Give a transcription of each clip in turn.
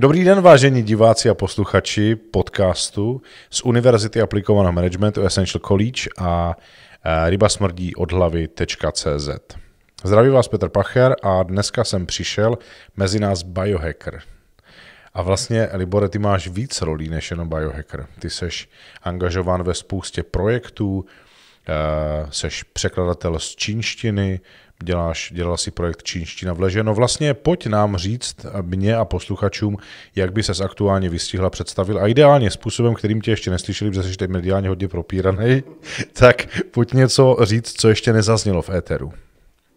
Dobrý den, vážení diváci a posluchači podcastu z Univerzity aplikovaného managementu Essential College a ryba smrdí od hlavy.cz. Zdraví vás Petr Pacher a dneska jsem přišel mezi nás biohacker. A vlastně, Libore, ty máš víc rolí než jenom biohacker. Ty seš angažován ve spoustě projektů, eh, seš překladatel z čínštiny, děláš, dělal si projekt Čínština v leže. No vlastně pojď nám říct mě a posluchačům, jak by se aktuálně vystihla představil a ideálně způsobem, kterým tě ještě neslyšeli, protože jsi teď mediálně hodně propíraný, tak pojď něco říct, co ještě nezaznělo v éteru.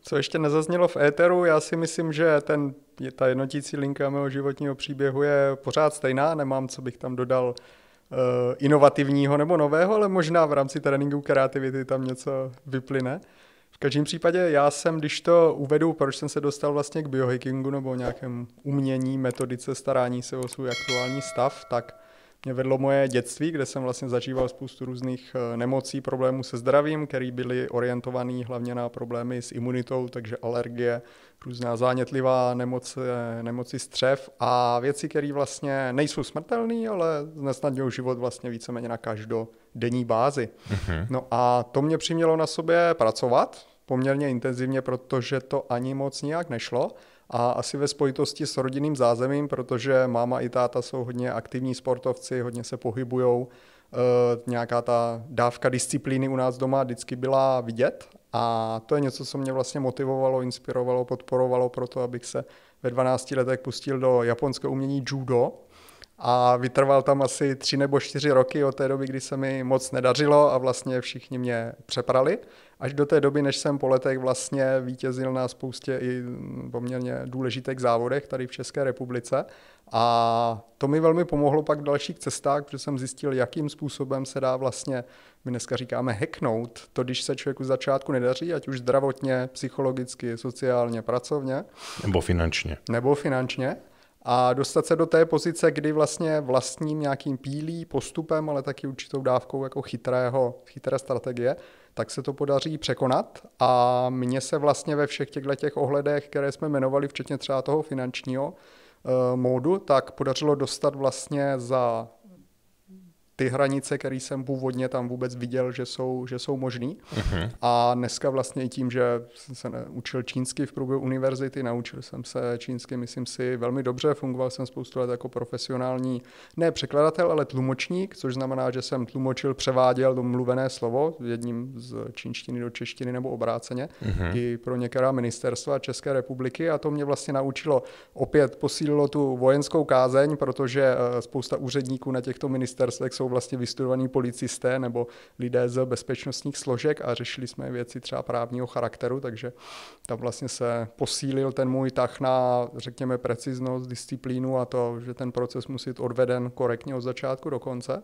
Co ještě nezaznělo v éteru, já si myslím, že ten, ta jednotící linka mého životního příběhu je pořád stejná, nemám, co bych tam dodal eh, inovativního nebo nového, ale možná v rámci tréninku kreativity tam něco vyplyne každém případě já jsem, když to uvedu, proč jsem se dostal vlastně k biohackingu nebo nějakém umění, metodice starání se o svůj aktuální stav, tak mě vedlo moje dětství, kde jsem vlastně zažíval spoustu různých eh, nemocí, problémů se zdravím, které byly orientované hlavně na problémy s imunitou, takže alergie, různá zánětlivá nemoc nemoci střev a věci, které vlastně nejsou smrtelné, ale znesnadňují život vlastně víceméně na každodenní bázi. Mm-hmm. No a to mě přimělo na sobě pracovat, poměrně intenzivně, protože to ani moc nijak nešlo. A asi ve spojitosti s rodinným zázemím, protože máma i táta jsou hodně aktivní sportovci, hodně se pohybujou, eh, nějaká ta dávka disciplíny u nás doma vždycky byla vidět a to je něco, co mě vlastně motivovalo, inspirovalo, podporovalo pro to, abych se ve 12 letech pustil do japonského umění judo, a vytrval tam asi tři nebo čtyři roky od té doby, kdy se mi moc nedařilo a vlastně všichni mě přeprali. Až do té doby, než jsem po letech vlastně vítězil na spoustě i poměrně důležitých závodech tady v České republice. A to mi velmi pomohlo pak v dalších cestách, protože jsem zjistil, jakým způsobem se dá vlastně, my dneska říkáme, hacknout to, když se člověku z začátku nedaří, ať už zdravotně, psychologicky, sociálně, pracovně. Nebo finančně. Nebo finančně a dostat se do té pozice, kdy vlastně vlastním nějakým pílí, postupem, ale taky určitou dávkou jako chytrého, chytré strategie, tak se to podaří překonat a mně se vlastně ve všech těchto těch ohledech, které jsme jmenovali, včetně třeba toho finančního, eh, módu, tak podařilo dostat vlastně za ty hranice, které jsem původně tam vůbec viděl, že jsou, že jsou možný. Uh-huh. A dneska vlastně i tím, že jsem se učil čínsky v průběhu univerzity, naučil jsem se čínsky, myslím si, velmi dobře, fungoval jsem spoustu let jako profesionální, ne překladatel, ale tlumočník, což znamená, že jsem tlumočil, převáděl to mluvené slovo jedním z čínštiny do češtiny nebo obráceně uh-huh. i pro některá ministerstva České republiky a to mě vlastně naučilo, opět posílilo tu vojenskou kázeň, protože eh, spousta úředníků na těchto ministerstvech jsou vlastně vystudovaní policisté nebo lidé z bezpečnostních složek a řešili jsme věci třeba právního charakteru, takže tam vlastně se posílil ten můj tah na, řekněme, preciznost, disciplínu a to, že ten proces musí být odveden korektně od začátku do konce.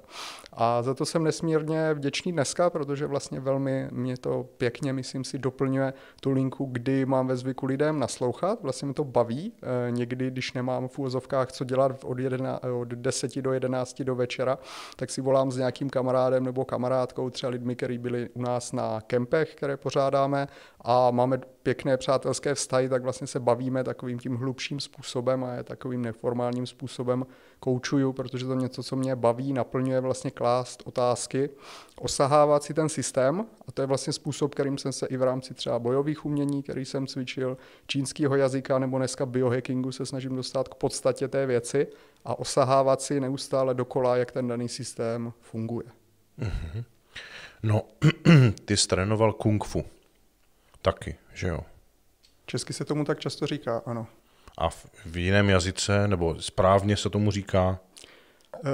A za to jsem nesmírně vděčný dneska, protože vlastně velmi mě to pěkně, myslím si, doplňuje tu linku, kdy mám ve zvyku lidem naslouchat. Vlastně mi to baví. E, někdy, když nemám v úvozovkách co dělat od, jedna, od 10 do 11 do večera, tak tak si volám s nějakým kamarádem nebo kamarádkou, třeba lidmi, kteří byli u nás na kempech, které pořádáme a máme pěkné přátelské vztahy, tak vlastně se bavíme takovým tím hlubším způsobem a je takovým neformálním způsobem koučuju, protože to něco, co mě baví, naplňuje vlastně klást otázky, osahávat si ten systém a to je vlastně způsob, kterým jsem se i v rámci třeba bojových umění, který jsem cvičil, čínského jazyka nebo dneska biohackingu se snažím dostat k podstatě té věci a osahávat si neustále dokola, jak ten daný systém funguje. Mm-hmm. No, ty trénoval kung fu. Taky, že jo? Česky se tomu tak často říká, ano. A v jiném jazyce, nebo správně se tomu říká?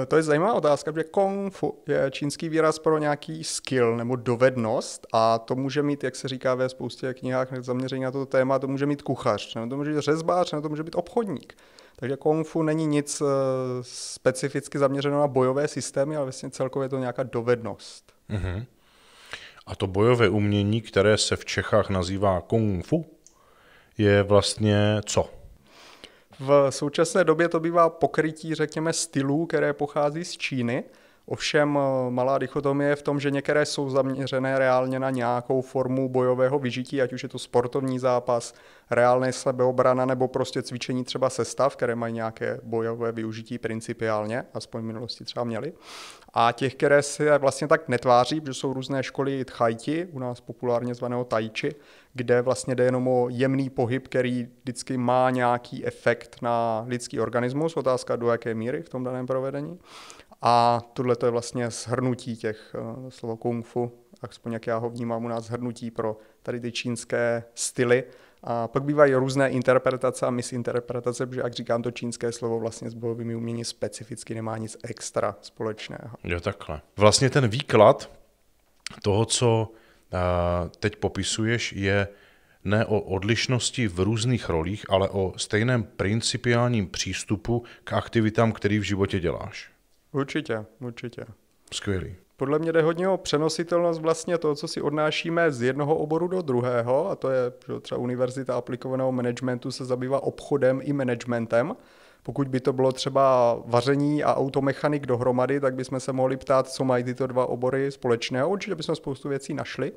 Eh, to je zajímavá otázka, protože kung fu je čínský výraz pro nějaký skill nebo dovednost a to může mít, jak se říká ve spoustě knihách zaměření na toto téma, to může mít kuchař, nebo to může být řezbář, nebo to může být obchodník. Takže Kung Fu není nic eh, specificky zaměřeno na bojové systémy, ale vlastně celkově je to nějaká dovednost. Mm-hmm. A to bojové umění, které se v Čechách nazývá Kung Fu, je vlastně co? V současné době to bývá pokrytí, řekněme, stylů, které pochází z Číny. Ovšem eh, malá dichotomie v tom, že některé jsou zaměřené reálně na nějakou formu bojového vyžití, ať už je to sportovní zápas, reálné sebeobrana nebo prostě cvičení třeba sestav, které mají nějaké bojové využití principiálně, aspoň v minulosti třeba měli. A těch, které se vlastně tak netváří, protože jsou různé školy tchajti, u nás populárně zvaného tajči, kde vlastně jde jenom o jemný pohyb, který vždycky má nějaký efekt na lidský organismus, otázka do jaké míry v tom daném provedení. A tohle je vlastně shrnutí těch eh, slovo kung fu, aspoň jak já ho vnímám u nás, shrnutí pro tady ty čínské styly. A pak bývají různé interpretace a misinterpretace, protože jak říkám, to čínské slovo vlastně s bojovými umění specificky nemá nic extra společného. Jo, takhle. Vlastně ten výklad toho, co eh, teď popisuješ, je ne o odlišnosti v různých rolích, ale o stejném principiálním přístupu k aktivitám, který v životě děláš. Určitě, určitě. Skvělý. Podle mě jde hodně o přenositelnost vlastně toho, co si odnášíme z jednoho oboru do druhého, a to je že třeba Univerzita aplikovaného managementu se zabývá obchodem i managementem. Pokud by to bylo třeba vaření a automechanik dohromady, tak bychom se mohli ptát, co mají tyto dva obory společného. Určitě bychom spoustu věcí našli.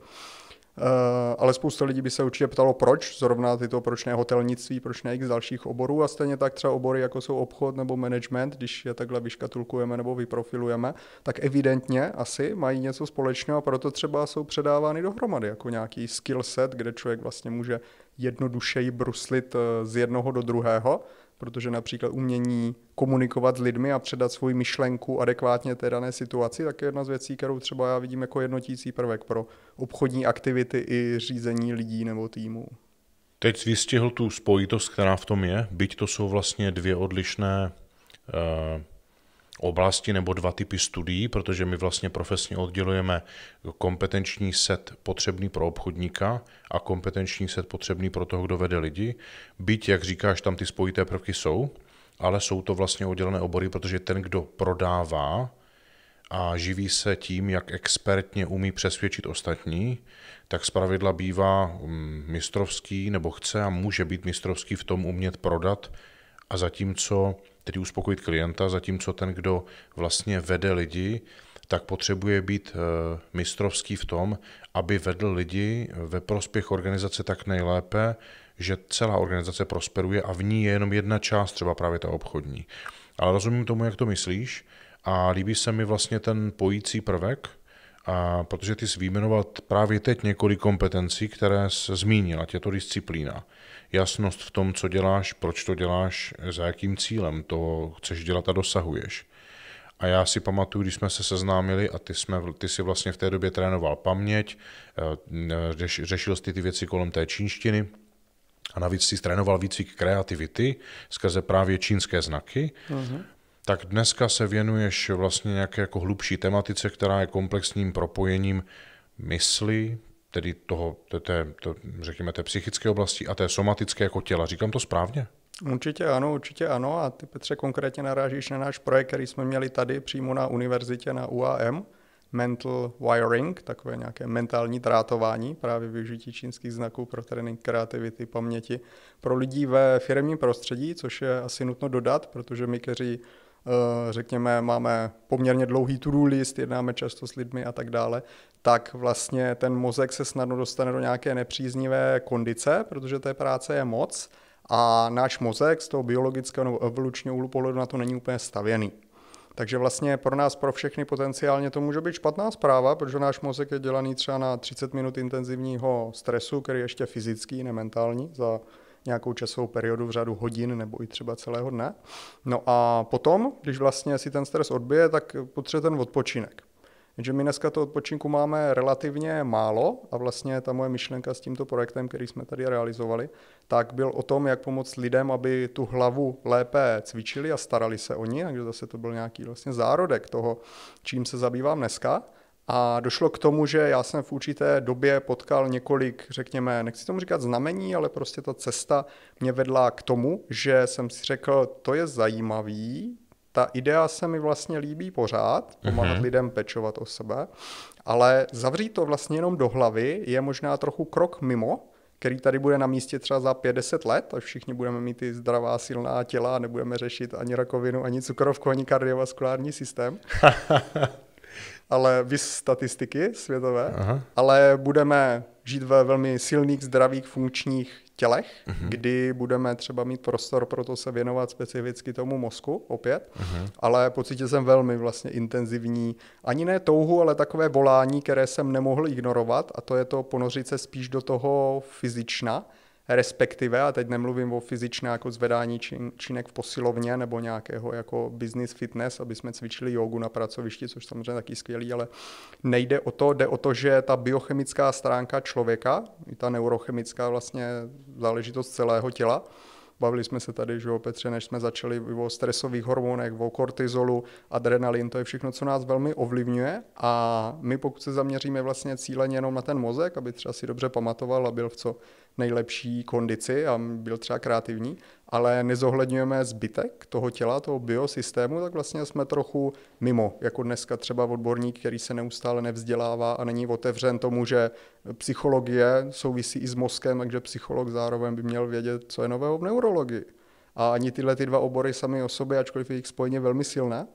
Eh, ale spousta lidí by se určitě ptalo, proč zrovna tyto, proč ne hotelnictví, proč ne x dalších oborů a stejně tak třeba obory, jako jsou obchod nebo management, když je takhle vyškatulkujeme nebo vyprofilujeme, tak evidentně asi mají něco společného a proto třeba jsou předávány dohromady jako nějaký skill set, kde člověk vlastně může jednodušeji bruslit eh, z jednoho do druhého protože například umění komunikovat s lidmi a předat svoji myšlenku adekvátně té dané situaci, tak je jedna z věcí, kterou třeba já vidím jako jednotící prvek pro obchodní aktivity i řízení lidí nebo týmů. Teď vystihl tu spojitost, která v tom je, byť to jsou vlastně dvě odlišné eh, oblasti nebo dva typy studií, protože my vlastně profesně oddělujeme kompetenční set potřebný pro obchodníka a kompetenční set potřebný pro toho, kdo vede lidi. Byť, jak říkáš, tam ty spojité prvky jsou, ale jsou to vlastně oddělené obory, protože ten, kdo prodává a živí se tím, jak expertně umí přesvědčit ostatní, tak zpravidla bývá mm, mistrovský nebo chce a může být mistrovský v tom umět prodat a zatímco tedy uspokojit klienta, zatímco ten, kdo vlastně vede lidi, tak potřebuje být eh, mistrovský v tom, aby vedl lidi ve prospěch organizace tak nejlépe, že celá organizace prosperuje a v ní je jenom jedna část, třeba právě ta obchodní. Ale rozumím tomu, jak to myslíš a líbí se mi vlastně ten pojící prvek, a protože ty jsi vyjmenoval právě teď několik kompetencí, které se zmínila. tě to disciplína, jasnost v tom, co děláš, proč to děláš, za jakým cílem to chceš dělat a dosahuješ. A já si pamatuju, když jsme se seznámili a ty, jsme, ty jsi vlastně v té době trénoval paměť, eh, řešil jsi ty, ty věci kolem té čínštiny, a navíc jsi trénoval výcvik kreativity skrze právě čínské znaky, uh-huh. tak dneska se věnuješ vlastně nějaké jako hlubší tematice, která je komplexním propojením mysli, tedy toho, té, té, to, řekněme, té psychické oblasti a té somatické jako těla. Říkám to správně? Určitě ano, určitě ano. A ty, Petře, konkrétně narážíš na náš projekt, který jsme měli tady přímo na univerzitě na UAM, mental wiring, takové nějaké mentální trátování, právě využití čínských znaků pro trénink kreativity, paměti pro lidí ve firmním prostředí, což je asi nutno dodat, protože my, kteří Eh, řekněme, máme poměrně dlouhý to-do list, jednáme často s lidmi a tak dále, tak vlastně ten mozek se snadno dostane do nějaké nepříznivé kondice, protože té práce je moc a náš mozek z toho biologického nebo evolučního úhlu pohledu na to není úplně stavěný. Takže vlastně pro nás, pro všechny potenciálně to může být špatná zpráva, protože náš mozek je dělaný třeba na 30 minut intenzivního stresu, který je ještě fyzický, ne mentální, za nějakou časovou periodu v řadu hodin nebo i třeba celého dne. No a potom, když vlastně si ten stres odbije, tak potřebuje ten odpočinek. Takže my dneska to odpočinku máme relativně málo a vlastně ta moje myšlenka s tímto projektem, který jsme tady realizovali, tak byl o tom, jak pomoct lidem, aby tu hlavu lépe cvičili a starali se o ní, takže zase to byl nějaký vlastně zárodek toho, čím se zabývám dneska. A došlo k tomu, že já jsem v určité době potkal několik, řekněme, nechci tomu říkat znamení, ale prostě ta cesta mě vedla k tomu, že jsem si řekl, to je zajímavý, ta idea se mi vlastně líbí pořád, pomáhat mm-hmm. lidem pečovat o sebe, ale zavřít to vlastně jenom do hlavy je možná trochu krok mimo, který tady bude na místě třeba za 50 let, až všichni budeme mít ty zdravá, silná těla, nebudeme řešit ani rakovinu, ani cukrovku, ani kardiovaskulární systém. ale vys statistiky světové, Aha. ale budeme žít ve velmi silných, zdravých, funkčních tělech, uh-huh. kdy budeme třeba mít prostor pro to se věnovat specificky tomu mozku opět, uh-huh. ale pocítil jsem velmi vlastně intenzivní, ani ne touhu, ale takové volání, které jsem nemohl ignorovat a to je to ponořit se spíš do toho fyzična, respektive, a teď nemluvím o fyzičné jako zvedání čin, činek v posilovně nebo nějakého jako business fitness, aby jsme cvičili jogu na pracovišti, což samozřejmě taky skvělý, ale nejde o to, jde o to, že ta biochemická stránka člověka, i ta neurochemická vlastně záležitost celého těla, Bavili jsme se tady, že jo, Petře, než jsme začali o stresových hormonech, o kortizolu, adrenalin, to je všechno, co nás velmi ovlivňuje. A my, pokud se zaměříme vlastně cíleně jenom na ten mozek, aby třeba si dobře pamatoval a byl v co nejlepší kondici a byl třeba kreativní, ale nezohledňujeme zbytek toho těla, toho biosystému, tak vlastně jsme trochu mimo. Jako dneska třeba odborník, který se neustále nevzdělává a není otevřen tomu, že psychologie souvisí i s mozkem, takže psycholog zároveň by měl vědět, co je nového v neurologii. A ani tyhle ty dva obory sami o sobě, ačkoliv jejich spojení velmi silné,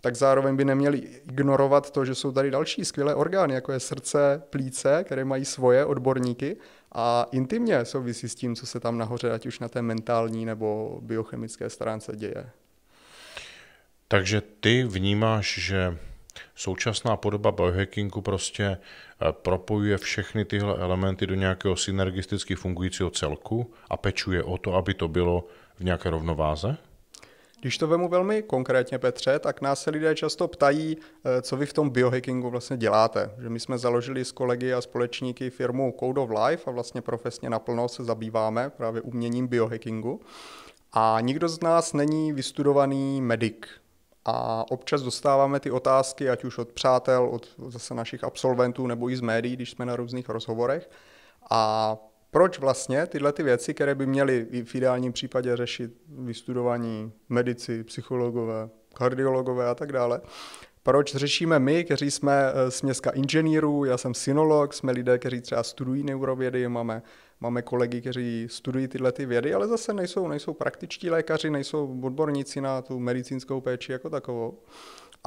tak zároveň by neměli ignorovat to, že jsou tady další skvělé orgány, jako je srdce, plíce, které mají svoje odborníky a intimně souvisí s tím, co se tam nahoře, ať už na té mentální nebo biochemické stránce děje. Takže ty vnímáš, že současná podoba biohackingu prostě eh, propojuje všechny tyhle elementy do nějakého synergisticky fungujícího celku a pečuje o to, aby to bylo v nějaké rovnováze? Když to vemu velmi konkrétně, Petře, tak nás se lidé často ptají, eh, co vy v tom biohackingu vlastně děláte. Že my jsme založili s kolegy a společníky firmu Code of Life a vlastně profesně naplno se zabýváme právě uměním biohackingu. A nikdo z nás není vystudovaný medic. A občas dostáváme ty otázky, ať už od přátel, od zase našich absolventů nebo i z médií, když jsme na různých rozhovorech. A proč vlastně tyhle ty věci, které by měly v ideálním případě řešit vystudovaní medici, psychologové, kardiologové a tak dále, proč řešíme my, kteří jsme směska eh, inženýrů, já jsem synolog, jsme lidé, kteří třeba studují neurovědy, máme, máme kolegy, kteří studují tyhle ty vědy, ale zase nejsou, nejsou praktičtí lékaři, nejsou odborníci na tu medicínskou péči jako takovou.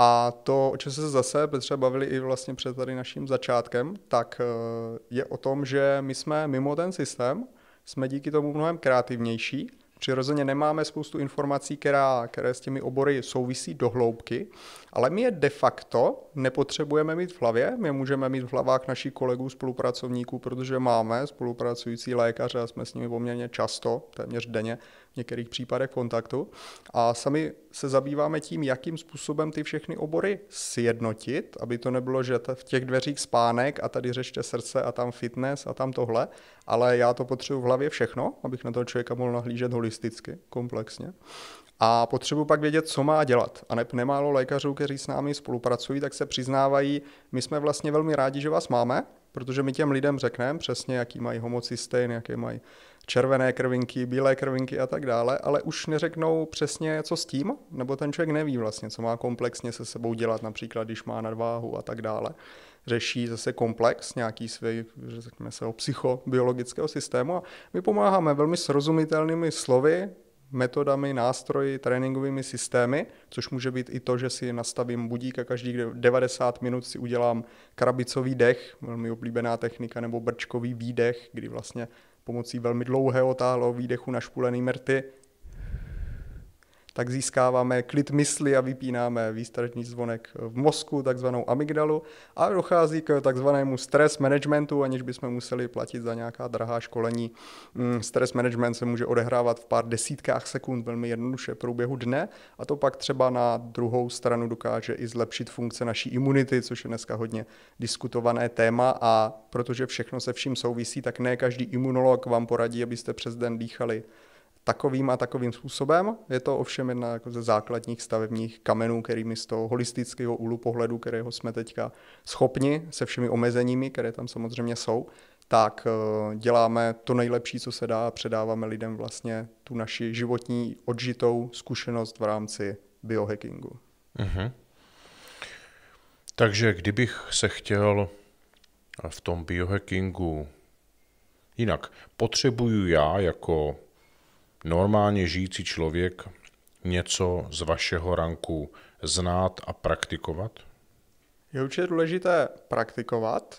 A to, o čem se zase Petře bavili i vlastně před tady naším začátkem, tak eh, je o tom, že my jsme mimo ten systém, jsme díky tomu mnohem kreativnější, přirozeně nemáme spoustu informací, která, které s těmi obory souvisí do hloubky ale my je de facto nepotřebujeme mít v hlavě, my můžeme mít v hlavách našich kolegů, spolupracovníků, protože máme spolupracující lékaře a jsme s nimi poměrně často, téměř denně, v některých případech kontaktu. A sami se zabýváme tím, jakým způsobem ty všechny obory sjednotit, aby to nebylo, že v těch dveřích spánek a tady řešte srdce a tam fitness a tam tohle, ale já to potřebuji v hlavě všechno, abych na toho člověka mohl nahlížet holisticky, komplexně. A potřebuji pak vědět, co má dělat. A ne, nemálo lékařů, kteří s námi spolupracují, tak se přiznávají, my jsme vlastně velmi rádi, že vás máme, protože my těm lidem řekneme přesně, jaký mají homocystein, jaké mají červené krvinky, bílé krvinky a tak dále, ale už neřeknou přesně, co s tím, nebo ten člověk neví vlastně, co má komplexně se sebou dělat, například když má nadváhu a tak dále. Řeší zase komplex nějaký svý, řekněme se, psychobiologického systému a my pomáháme velmi srozumitelnými slovy, metodami, nástroji, tréninkovými systémy, což může být i to, že si nastavím budík a každých 90 minut si udělám krabicový dech, velmi oblíbená technika, nebo brčkový výdech, kdy vlastně pomocí velmi dlouhého táhlého výdechu na špulený mrty tak získáváme klid mysli a vypínáme výstražní zvonek v mozku, takzvanou amygdalu, a dochází k takzvanému stres managementu, aniž bychom museli platit za nějaká drahá školení. Mm, stres management se může odehrávat v pár desítkách sekund velmi jednoduše průběhu dne a to pak třeba na druhou stranu dokáže i zlepšit funkce naší imunity, což je dneska hodně diskutované téma a protože všechno se vším souvisí, tak ne každý imunolog vám poradí, abyste přes den dýchali takovým a takovým způsobem. Je to ovšem jedna jako ze základních stavebních kamenů, kterými z toho holistického úlu pohledu, kterého jsme teďka schopni, se všemi omezeními, které tam samozřejmě jsou, tak eh, děláme to nejlepší, co se dá a předáváme lidem vlastně tu naši životní odžitou zkušenost v rámci biohackingu. Mm-hmm. Takže kdybych se chtěl v tom biohackingu jinak, potřebuju já jako Normálně žijící člověk něco z vašeho ranku znát a praktikovat? Je určitě důležité praktikovat.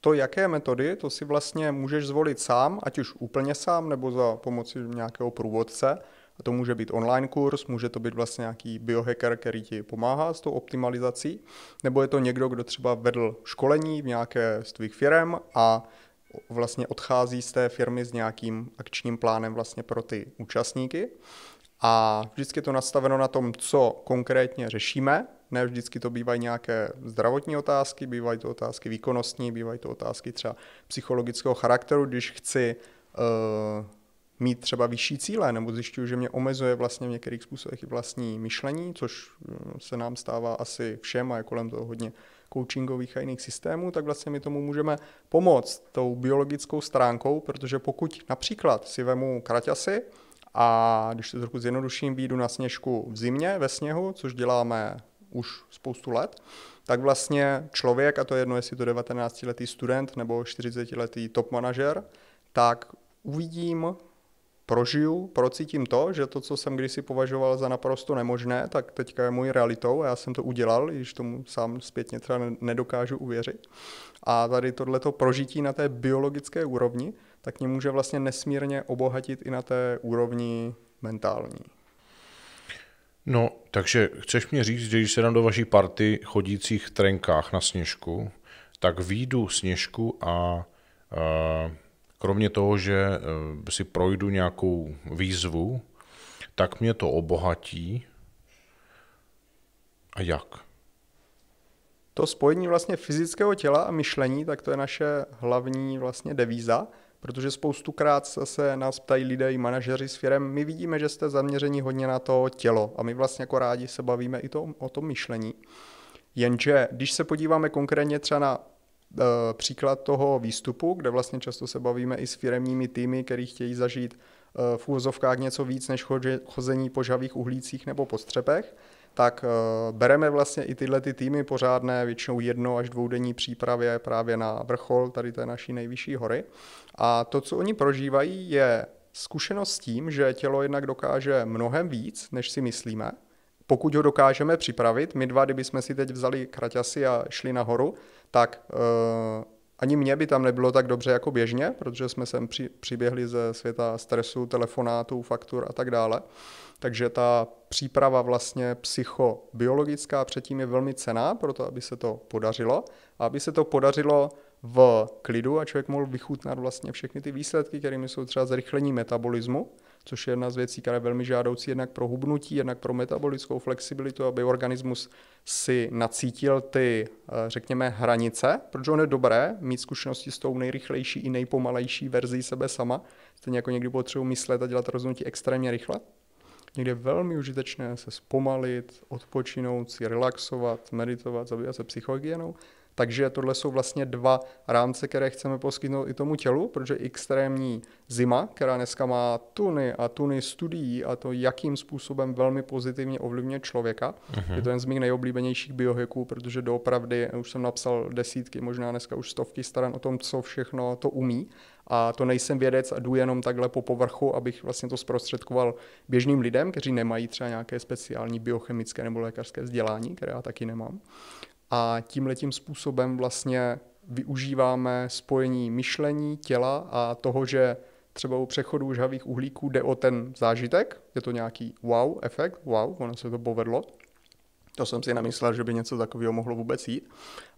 To, jaké metody, to si vlastně můžeš zvolit sám, ať už úplně sám, nebo za pomoci nějakého průvodce. A to může být online kurz, může to být vlastně nějaký biohacker, který ti pomáhá s tou optimalizací, nebo je to někdo, kdo třeba vedl školení v nějaké z tvých firm a vlastně odchází z té firmy s nějakým akčním plánem vlastně pro ty účastníky. A vždycky je to nastaveno na tom, co konkrétně řešíme. Ne vždycky to bývají nějaké zdravotní otázky, bývají to otázky výkonnostní, bývají to otázky třeba psychologického charakteru, když chci uh, mít třeba vyšší cíle, nebo zjišťuju, že mě omezuje vlastně v některých způsobech i vlastní myšlení, což eh, se nám stává asi všem a je kolem toho hodně coachingových a jiných systémů, tak vlastně my tomu můžeme pomoct tou biologickou stránkou, protože pokud například si vemu kraťasy, a když to trochu zjednoduším, výjdu na sněžku v zimě, ve sněhu, což děláme už spoustu let, tak vlastně člověk, a to je jedno, jestli to 19-letý student nebo 40-letý top manažer, tak uvidím prožiju, procítím to, že to, co jsem kdysi považoval za naprosto nemožné, tak teďka je můj realitou a já jsem to udělal, když tomu sám zpětně třeba nedokážu uvěřit. A tady tohleto prožití na té biologické úrovni, tak mě může vlastně nesmírně obohatit i na té úrovni mentální. No, takže chceš mě říct, že když se dám do vaší party chodících trenkách na sněžku, tak výjdu sněžku a a eh, kromě toho, že eh, si projdu nějakou výzvu, tak mě to obohatí. A jak? To spojení vlastně fyzického těla a myšlení, tak to je naše hlavní vlastně devíza, protože spoustukrát se nás ptají lidé i manažeři s firem, my vidíme, že jste zaměření hodně na to tělo a my vlastně jako rádi se bavíme i to, o tom myšlení. Jenže když se podíváme konkrétně třeba na Eh, příklad toho výstupu, kde vlastně často se bavíme i s firemními týmy, který chtějí zažít eh, v úvozovkách něco víc než chození po žavých uhlících nebo po střepech, tak eh, bereme vlastně i tyhle ty týmy pořádné, většinou jedno až dvoudenní přípravě právě na vrchol tady té naší nejvyšší hory. A to, co oni prožívají, je zkušenost s tím, že tělo jednak dokáže mnohem víc, než si myslíme, pokud ho dokážeme připravit, my dva, kdybychom si teď vzali kraťasy a šli nahoru, tak uh, ani mě by tam nebylo tak dobře jako běžně, protože jsme sem při, přiběhli ze světa stresu, telefonátů, faktur a tak dále. Takže ta příprava vlastně psychobiologická předtím je velmi cená, to, aby se to podařilo. A aby se to podařilo v klidu a člověk mohl vychutnat vlastně všechny ty výsledky, kterými jsou třeba zrychlení metabolismu, což je jedna z věcí, která je velmi žádoucí jednak pro hubnutí, jednak pro metabolickou flexibilitu, aby organismus si nacítil ty, eh, řekněme, hranice, protože ono je dobré mít zkušenosti s tou nejrychlejší i nejpomalejší verzí sebe sama, stejně jako někdy potřebuji myslet a dělat rozhodnutí extrémně rychle. Někdy je velmi užitečné se zpomalit, odpočinout si, relaxovat, meditovat, zabývat se psychohygienou, takže tohle jsou vlastně dva rámce, které chceme poskytnout i tomu tělu, protože extrémní zima, která dneska má tuny a tuny studií a to, jakým způsobem velmi pozitivně ovlivňuje člověka. Uh-huh. Je to jeden z mých nejoblíbenějších biohacků, protože doopravdy eh, už jsem napsal desítky, možná dneska už stovky stran o tom, co všechno to umí. A to nejsem vědec a jdu jenom takhle po povrchu, abych vlastně to zprostředkoval běžným lidem, kteří nemají třeba nějaké speciální biochemické nebo lékařské vzdělání, které já taky nemám a tím letím způsobem vlastně využíváme spojení myšlení, těla a toho, že třeba u přechodu žhavých uhlíků jde o ten zážitek, je to nějaký wow efekt, wow, ono se to povedlo. To jsem si nemyslel, že by něco takového mohlo vůbec jít,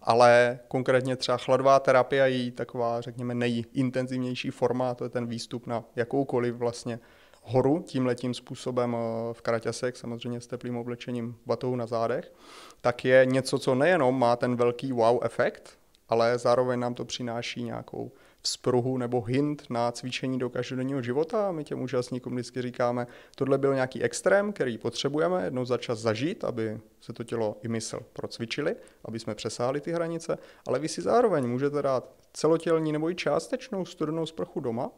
ale konkrétně třeba chladová terapie je taková, řekněme, nejintenzivnější forma, to je ten výstup na jakoukoliv vlastně horu tím letím způsobem eh, v kraťasek, samozřejmě s teplým oblečením batou na zádech, tak je něco, co nejenom má ten velký wow efekt, ale zároveň nám to přináší nějakou vzpruhu nebo hint na cvičení do každodenního života. My těm účastníkům vždycky říkáme, tohle byl nějaký extrém, který potřebujeme jednou za čas zažít, aby se to tělo i mysl procvičili, aby jsme přesáhli ty hranice, ale vy si zároveň můžete dát celotělní nebo i částečnou studenou sprchu doma,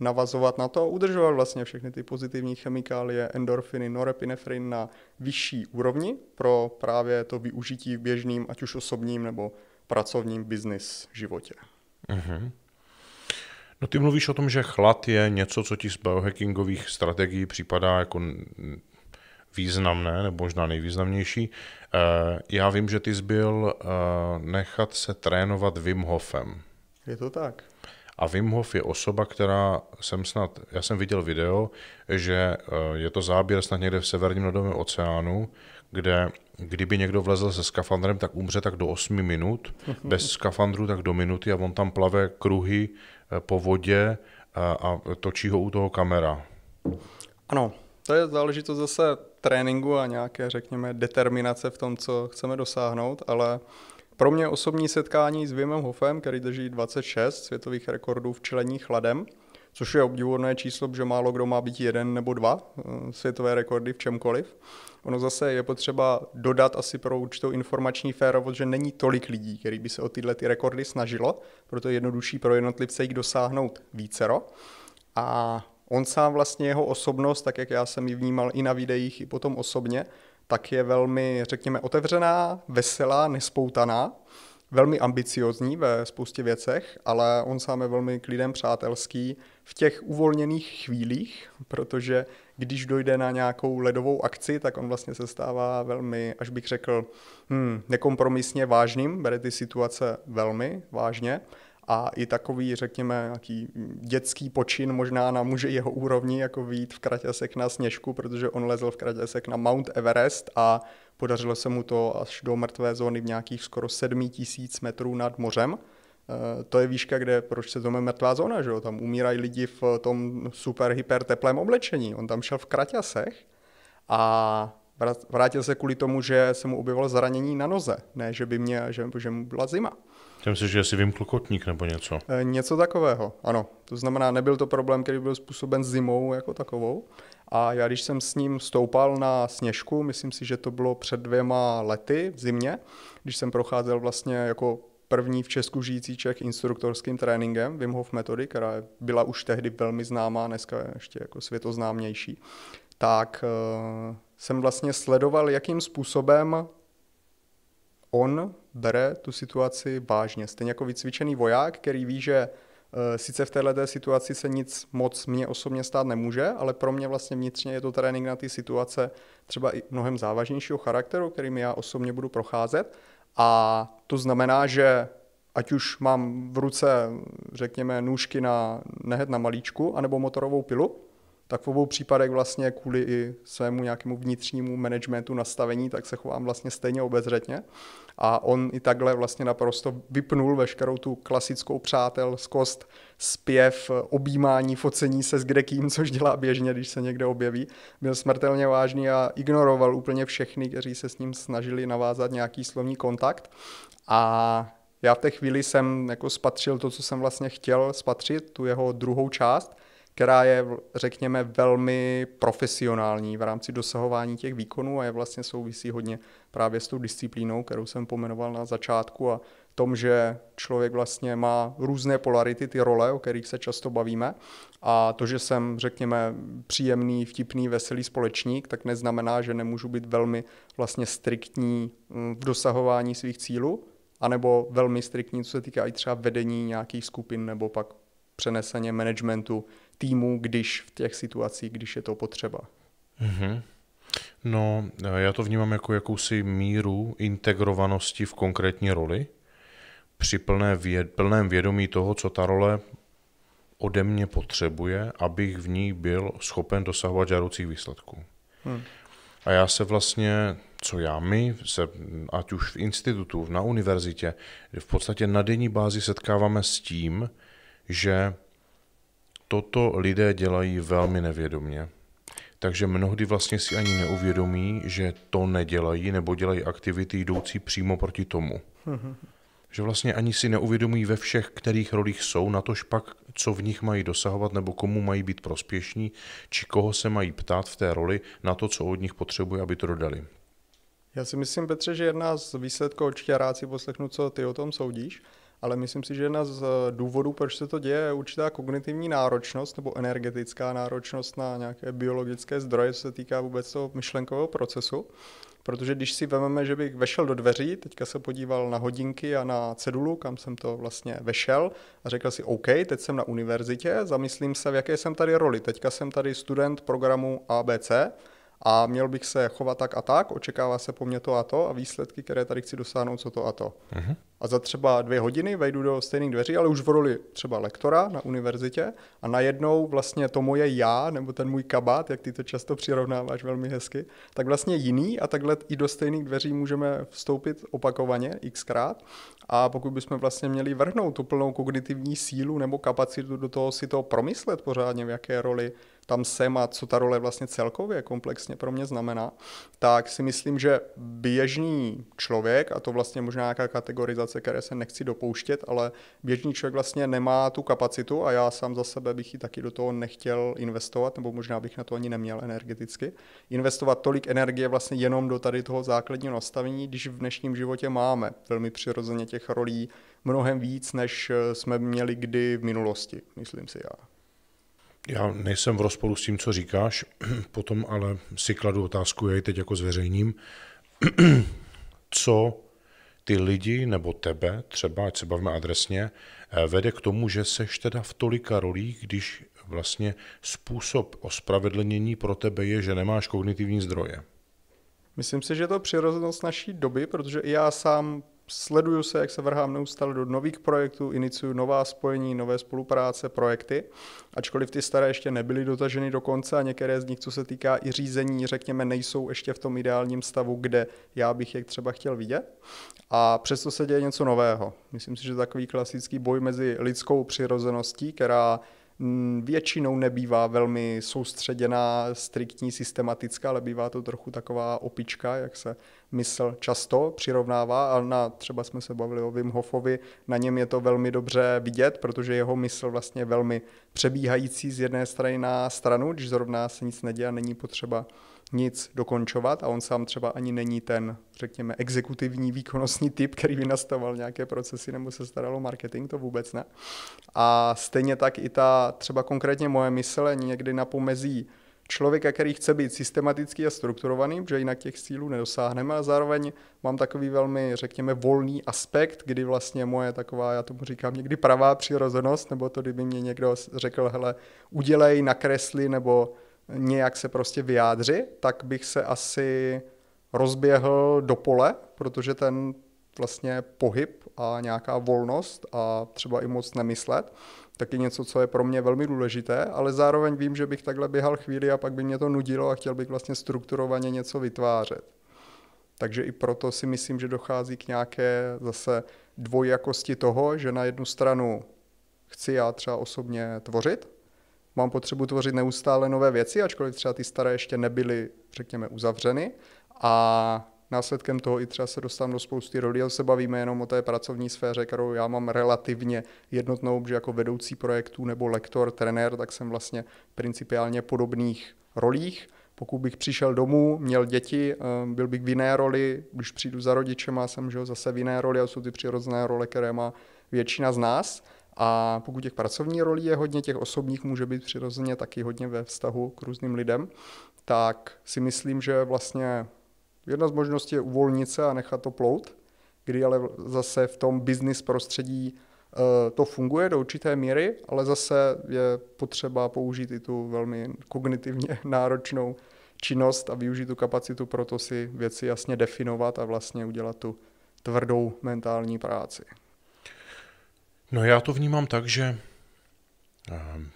navazovat na to a udržovat vlastně všechny ty pozitivní chemikálie, endorfiny, norepinefrin na vyšší úrovni pro právě to využití v běžným, ať už osobním nebo pracovním biznis životě. Mm-hmm. No ty mluvíš o tom, že chlad je něco, co ti z biohackingových strategií připadá jako významné, nebo možná nejvýznamnější. Eh, já vím, že ty byl eh, nechat se trénovat Wim Hofem. Je to tak. A Wim Hof je osoba, která jsem snad, já jsem viděl video, že eh, je to záběr snad někde v severním ledovém oceánu, kde kdyby někdo vlezl se skafandrem, tak umře tak do 8 minut, bez skafandru tak do minuty a on tam plave kruhy eh, po vodě a, eh, a točí ho u toho kamera. Ano, to je záležitost zase tréninku a nějaké, řekněme, determinace v tom, co chceme dosáhnout, ale pro mě osobní setkání s Vimem Hofem, který drží 26 světových rekordů v čelení chladem, což je obdivuhodné číslo, že málo kdo má být jeden nebo dva eh, světové rekordy v čemkoliv. Ono zase je potřeba dodat asi pro určitou informační férovost, že není tolik lidí, který by se o tyhle ty rekordy snažilo, proto je jednodušší pro jednotlivce jich dosáhnout vícero. A on sám vlastně jeho osobnost, tak jak já jsem ji vnímal i na videích, i potom osobně, tak je velmi, řekněme, otevřená, veselá, nespoutaná, velmi ambiciozní ve spoustě věcech, ale on sám je velmi klidem přátelský v těch uvolněných chvílích, protože když dojde na nějakou ledovou akci, tak on vlastně se stává velmi, až bych řekl, hmm, nekompromisně vážným, bere ty situace velmi vážně a i takový, řekněme, nějaký dětský počin možná na muže jeho úrovni, jako výjít v kraťasek na sněžku, protože on lezl v kraťasek na Mount Everest a podařilo se mu to až do mrtvé zóny v nějakých skoro 7 tisíc metrů nad mořem. E, to je výška, kde proč se to mrtvá zóna, že jo? Tam umírají lidi v tom super hyper teplém oblečení. On tam šel v kraťasech a vrátil se kvůli tomu, že se mu objevilo zranění na noze, ne že by mě, že, že mu byla zima. Myslím si, že si vymkl kotník nebo něco? E, něco takového, ano. To znamená, nebyl to problém, který byl způsoben zimou jako takovou. A já když jsem s ním stoupal na sněžku, myslím si, že to bylo před dvěma lety v zimě, když jsem procházel vlastně jako první v Česku žijící Čech instruktorským tréninkem Wim Hof metody, která byla už tehdy velmi známá, dneska je ještě jako světoznámější, tak e, jsem vlastně sledoval, jakým způsobem on bere tu situaci vážně. Stejně jako vycvičený voják, který ví, že eh, sice v této situaci se nic moc mě osobně stát nemůže, ale pro mě vlastně vnitřně je to trénink na ty situace třeba i mnohem závažnějšího charakteru, kterým já osobně budu procházet. A to znamená, že ať už mám v ruce, řekněme, nůžky na nehet na malíčku, anebo motorovou pilu, tak v obou případech vlastně kvůli i svému nějakému vnitřnímu managementu nastavení, tak se chovám vlastně stejně obezřetně. A on i takhle vlastně naprosto vypnul veškerou tu klasickou přátelskost, zpěv, objímání, focení se s kdekým, což dělá běžně, když se někde objeví. Byl smrtelně vážný a ignoroval úplně všechny, kteří se s ním snažili navázat nějaký slovní kontakt. A já v té chvíli jsem jako spatřil to, co jsem vlastně chtěl spatřit, tu jeho druhou část, která je, řekněme, velmi profesionální v rámci dosahování těch výkonů a je vlastně souvisí hodně právě s tou disciplínou, kterou jsem pomenoval na začátku a tom, že člověk vlastně má různé polarity, ty role, o kterých se často bavíme. A to, že jsem, řekněme, příjemný, vtipný, veselý společník, tak neznamená, že nemůžu být velmi vlastně striktní mm, v dosahování svých cílů, anebo velmi striktní, co se týká i třeba vedení nějakých skupin nebo pak přeneseně managementu týmu, když v těch situacích, když je to potřeba. Mm-hmm. No, já to vnímám jako jakousi míru integrovanosti v konkrétní roli, při plné věd, plném vědomí toho, co ta role ode mě potřebuje, abych v ní byl schopen dosahovat žádoucích výsledků. Hmm. A já se vlastně, co já my, se, ať už v institutu, na univerzitě, v podstatě na denní bázi setkáváme s tím, že Toto lidé dělají velmi nevědomě. Takže mnohdy vlastně si ani neuvědomí, že to nedělají nebo dělají aktivity jdoucí přímo proti tomu. Že vlastně ani si neuvědomují ve všech, kterých rolích jsou, na tož pak, co v nich mají dosahovat nebo komu mají být prospěšní, či koho se mají ptát v té roli na to, co od nich potřebuje, aby to dodali. Já si myslím, Petře, že jedna z výsledků určitě rád si poslechnu, co ty o tom soudíš ale myslím si, že jedna z eh, důvodů, proč se to děje, je určitá kognitivní náročnost nebo energetická náročnost na nějaké biologické zdroje, co se týká vůbec toho myšlenkového procesu. Protože když si vezmeme, že bych vešel do dveří, teďka se podíval na hodinky a na cedulu, kam jsem to vlastně vešel a řekl si, OK, teď jsem na univerzitě, zamyslím se, v jaké jsem tady roli. Teďka jsem tady student programu ABC, a měl bych se chovat tak a tak, očekává se po mně to a to a výsledky, které tady chci dosáhnout, co to a to. Uh-huh. A za třeba dvě hodiny vejdu do stejných dveří, ale už v roli třeba lektora na univerzitě a najednou vlastně to moje já, nebo ten můj kabát, jak ty to často přirovnáváš velmi hezky, tak vlastně jiný a takhle i do stejných dveří můžeme vstoupit opakovaně xkrát a pokud bychom vlastně měli vrhnout tu plnou kognitivní sílu nebo kapacitu do toho si to promyslet pořádně, v jaké roli tam jsem a co ta role vlastně celkově komplexně pro mě znamená, tak si myslím, že běžný člověk, a to vlastně možná nějaká kategorizace, které se nechci dopouštět, ale běžný člověk vlastně nemá tu kapacitu a já sám za sebe bych ji taky do toho nechtěl investovat, nebo možná bych na to ani neměl energeticky. Investovat tolik energie vlastně jenom do tady toho základního nastavení, když v dnešním životě máme velmi přirozeně těch těch rolí mnohem víc, než eh, jsme měli kdy v minulosti, myslím si já. Já nejsem v rozporu s tím, co říkáš, potom ale si kladu otázku, já ji teď jako zveřejním, co ty lidi nebo tebe, třeba, ať se bavíme adresně, eh, vede k tomu, že seš teda v tolika rolích, když vlastně způsob ospravedlnění pro tebe je, že nemáš kognitivní zdroje. Myslím si, že je to přirozenost naší doby, protože i já sám sleduju se, jak se vrhám neustále do nových projektů, iniciuju nová spojení, nové spolupráce, projekty, ačkoliv ty staré ještě nebyly dotaženy do konce a některé z nich, co se týká i řízení, řekněme, nejsou ještě v tom ideálním stavu, kde já bych je třeba chtěl vidět. A přesto se děje něco nového. Myslím si, že takový klasický boj mezi lidskou přirozeností, která Mm, většinou nebývá velmi soustředěná, striktní, systematická, ale bývá to trochu taková opička, jak se mysl často přirovnává a na, třeba jsme se bavili o Wim Hofovi, na něm je to velmi dobře vidět, protože jeho mysl vlastně velmi přebíhající z jedné strany na stranu, když zrovna se nic neděje a není potřeba nic dokončovat a on sám třeba ani není ten, řekněme, exekutivní výkonnostní typ, který by nastavoval nějaké procesy nebo se staral o marketing, to vůbec ne. A stejně tak i ta třeba konkrétně moje mysl někdy na pomezí člověka, který chce být systematický a strukturovaný, protože jinak těch cílů nedosáhneme, a zároveň mám takový velmi, řekněme, volný aspekt, kdy vlastně moje taková, já tomu říkám někdy pravá přirozenost, nebo to, kdyby mě někdo řekl, hele, udělej, nakresli, nebo nějak se prostě vyjádřit, tak bych se asi rozběhl do pole, protože ten vlastně pohyb a nějaká volnost a třeba i moc nemyslet, tak je něco, co je pro mě velmi důležité, ale zároveň vím, že bych takhle běhal chvíli a pak by mě to nudilo a chtěl bych vlastně strukturovaně něco vytvářet. Takže i proto si myslím, že dochází k nějaké zase dvojakosti toho, že na jednu stranu chci já třeba osobně tvořit, mám potřebu tvořit neustále nové věci, ačkoliv třeba ty staré ještě nebyly, řekněme, uzavřeny. A následkem toho i třeba se dostám do spousty ale se bavíme jenom o té pracovní sféře, kterou já mám relativně jednotnou, že jako vedoucí projektů nebo lektor, trenér, tak jsem vlastně principiálně podobných rolích. Pokud bych přišel domů, měl děti, eh, byl bych v jiné roli, když přijdu za rodičem, jsem že zase v jiné roli a jsou ty přirozené role, které má většina z nás. A pokud těch pracovních rolí je hodně, těch osobních může být přirozeně taky hodně ve vztahu k různým lidem, tak si myslím, že vlastně jedna z možností je uvolnit se a nechat to plout, kdy ale zase v tom business prostředí eh, to funguje do určité míry, ale zase je potřeba použít i tu velmi kognitivně náročnou činnost a využít tu kapacitu pro to si věci jasně definovat a vlastně udělat tu tvrdou mentální práci. No já to vnímám tak, že ehm,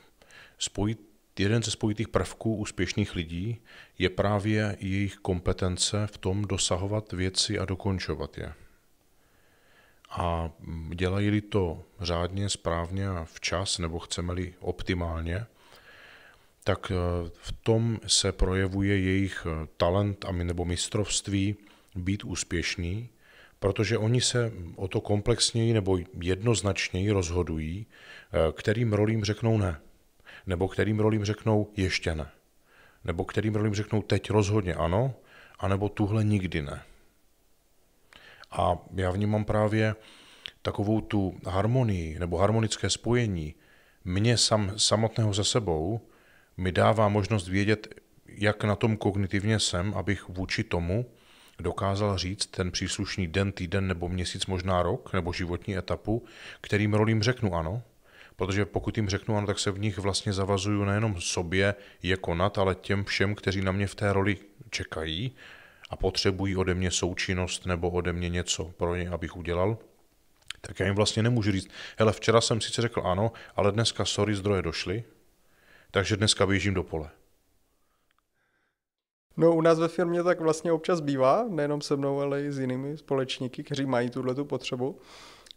spojit, jeden ze spojitých prvků úspěšných lidí je právě jejich kompetence v tom dosahovat věci a dokončovat je. A mm, dělají-li to řádně, správně a včas, nebo chceme-li optimálně, tak eh, v tom se projevuje jejich eh, talent a nebo mistrovství být úspěšný protože oni se o to komplexněji nebo jednoznačněji rozhodují, eh, kterým rolím řeknou ne, nebo kterým rolím řeknou ještě ne, nebo kterým rolím řeknou teď rozhodně ano, anebo tuhle nikdy ne. A já vnímám právě takovou tu harmonii nebo harmonické spojení mě sam, samotného se sebou mi dává možnost vědět, jak na tom kognitivně jsem, abych vůči tomu, dokázal říct ten příslušný den, týden nebo měsíc, možná rok, nebo životní etapu, kterým rolím řeknu ano? Protože pokud jim řeknu ano, tak se v nich vlastně zavazuju nejenom sobě je konat, ale těm všem, kteří na mě v té roli čekají a potřebují ode mě součinnost nebo ode mě něco pro ně, abych udělal, tak já jim vlastně nemůžu říct, hele, včera jsem sice řekl ano, ale dneska, sorry, zdroje došly, takže dneska běžím do pole. No u nás ve firmě tak vlastně občas bývá, nejenom se mnou, ale i s jinými společníky, kteří mají tuhle tu potřebu.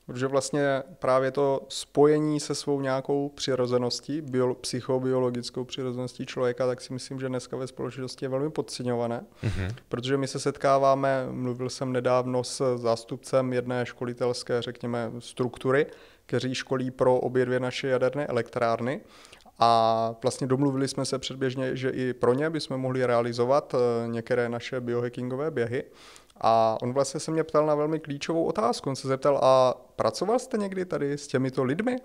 Protože vlastně právě to spojení se svou nějakou přirozeností, bio, psychobiologickou přirozeností člověka, tak si myslím, že dneska ve společnosti je velmi podceňované. Mm-hmm. Protože my se setkáváme, mluvil jsem nedávno s zástupcem jedné školitelské, řekněme, struktury, kteří školí pro obě dvě naše jaderné elektrárny. A vlastně domluvili jsme se předběžně, že i pro ně bychom mohli realizovat eh, některé naše biohackingové běhy. A on vlastně se mě ptal na velmi klíčovou otázku. On se zeptal, a pracoval jste někdy tady s těmito lidmi?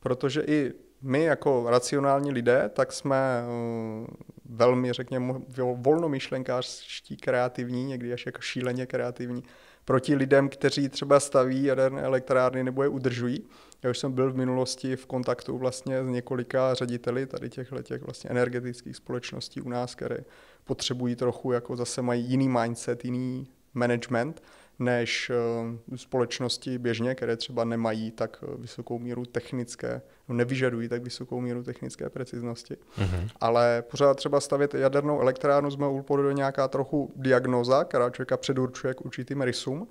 Protože i my jako racionální lidé, tak jsme eh, velmi, řekněme, volnomyšlenkářští, kreativní, někdy až jako šíleně kreativní proti lidem, kteří třeba staví jaderné elektrárny nebo je udržují. Já už jsem byl v minulosti v kontaktu vlastně s několika řediteli tady těchto těch vlastně energetických společností u nás, které potřebují trochu, jako zase mají jiný mindset, jiný management, než eh, společnosti běžně, které třeba nemají tak eh, vysokou míru technické, nevyžadují tak vysokou míru technické preciznosti. Mm-hmm. Ale pořád třeba stavět jadernou elektrárnu z mého úporu nějaká trochu diagnoza, která člověka předurčuje k určitým rysům.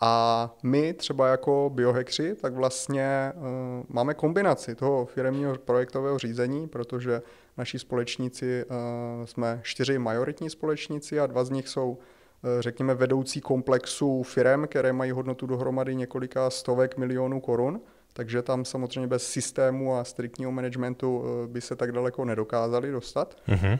A my třeba jako biohekři, tak vlastně uh, máme kombinaci toho firmního projektového řízení, protože naši společníci uh, jsme čtyři majoritní společníci a dva z nich jsou Eh, řekněme, vedoucí komplexu firm, které mají hodnotu dohromady několika stovek milionů korun, takže tam samozřejmě bez systému a striktního managementu eh, by se tak daleko nedokázali dostat. Mm-hmm.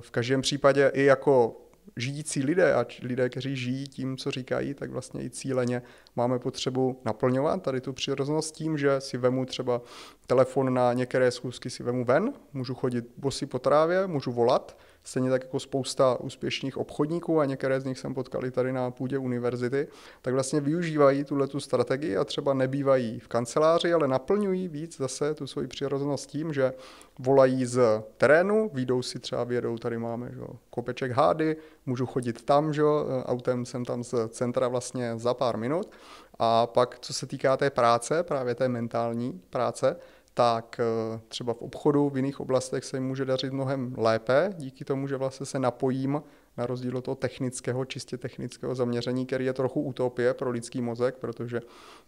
V každém případě i jako žijící lidé, a lidé, kteří žijí tím, co říkají, tak vlastně i cíleně máme potřebu naplňovat tady tu přirozenost tím, že si vemu třeba telefon na některé schůzky si vemu ven, můžu chodit bosy po trávě, můžu volat, stejně tak jako spousta úspěšných obchodníků a některé z nich jsem potkal i tady na půdě univerzity, tak vlastně využívají tuhle tu strategii a třeba nebývají v kanceláři, ale naplňují víc zase tu svoji přirozenost tím, že volají z terénu, výjdou si třeba vědou, tady máme že, kopeček hády, můžu chodit tam, že, autem jsem tam z centra vlastně za pár minut. A pak, co se týká té práce, právě té mentální práce, tak eh, třeba v obchodu, v jiných oblastech se jim může dařit mnohem lépe, díky tomu, že vlastně se napojím na rozdíl od toho technického, čistě technického zaměření, který je trochu utopie pro lidský mozek, protože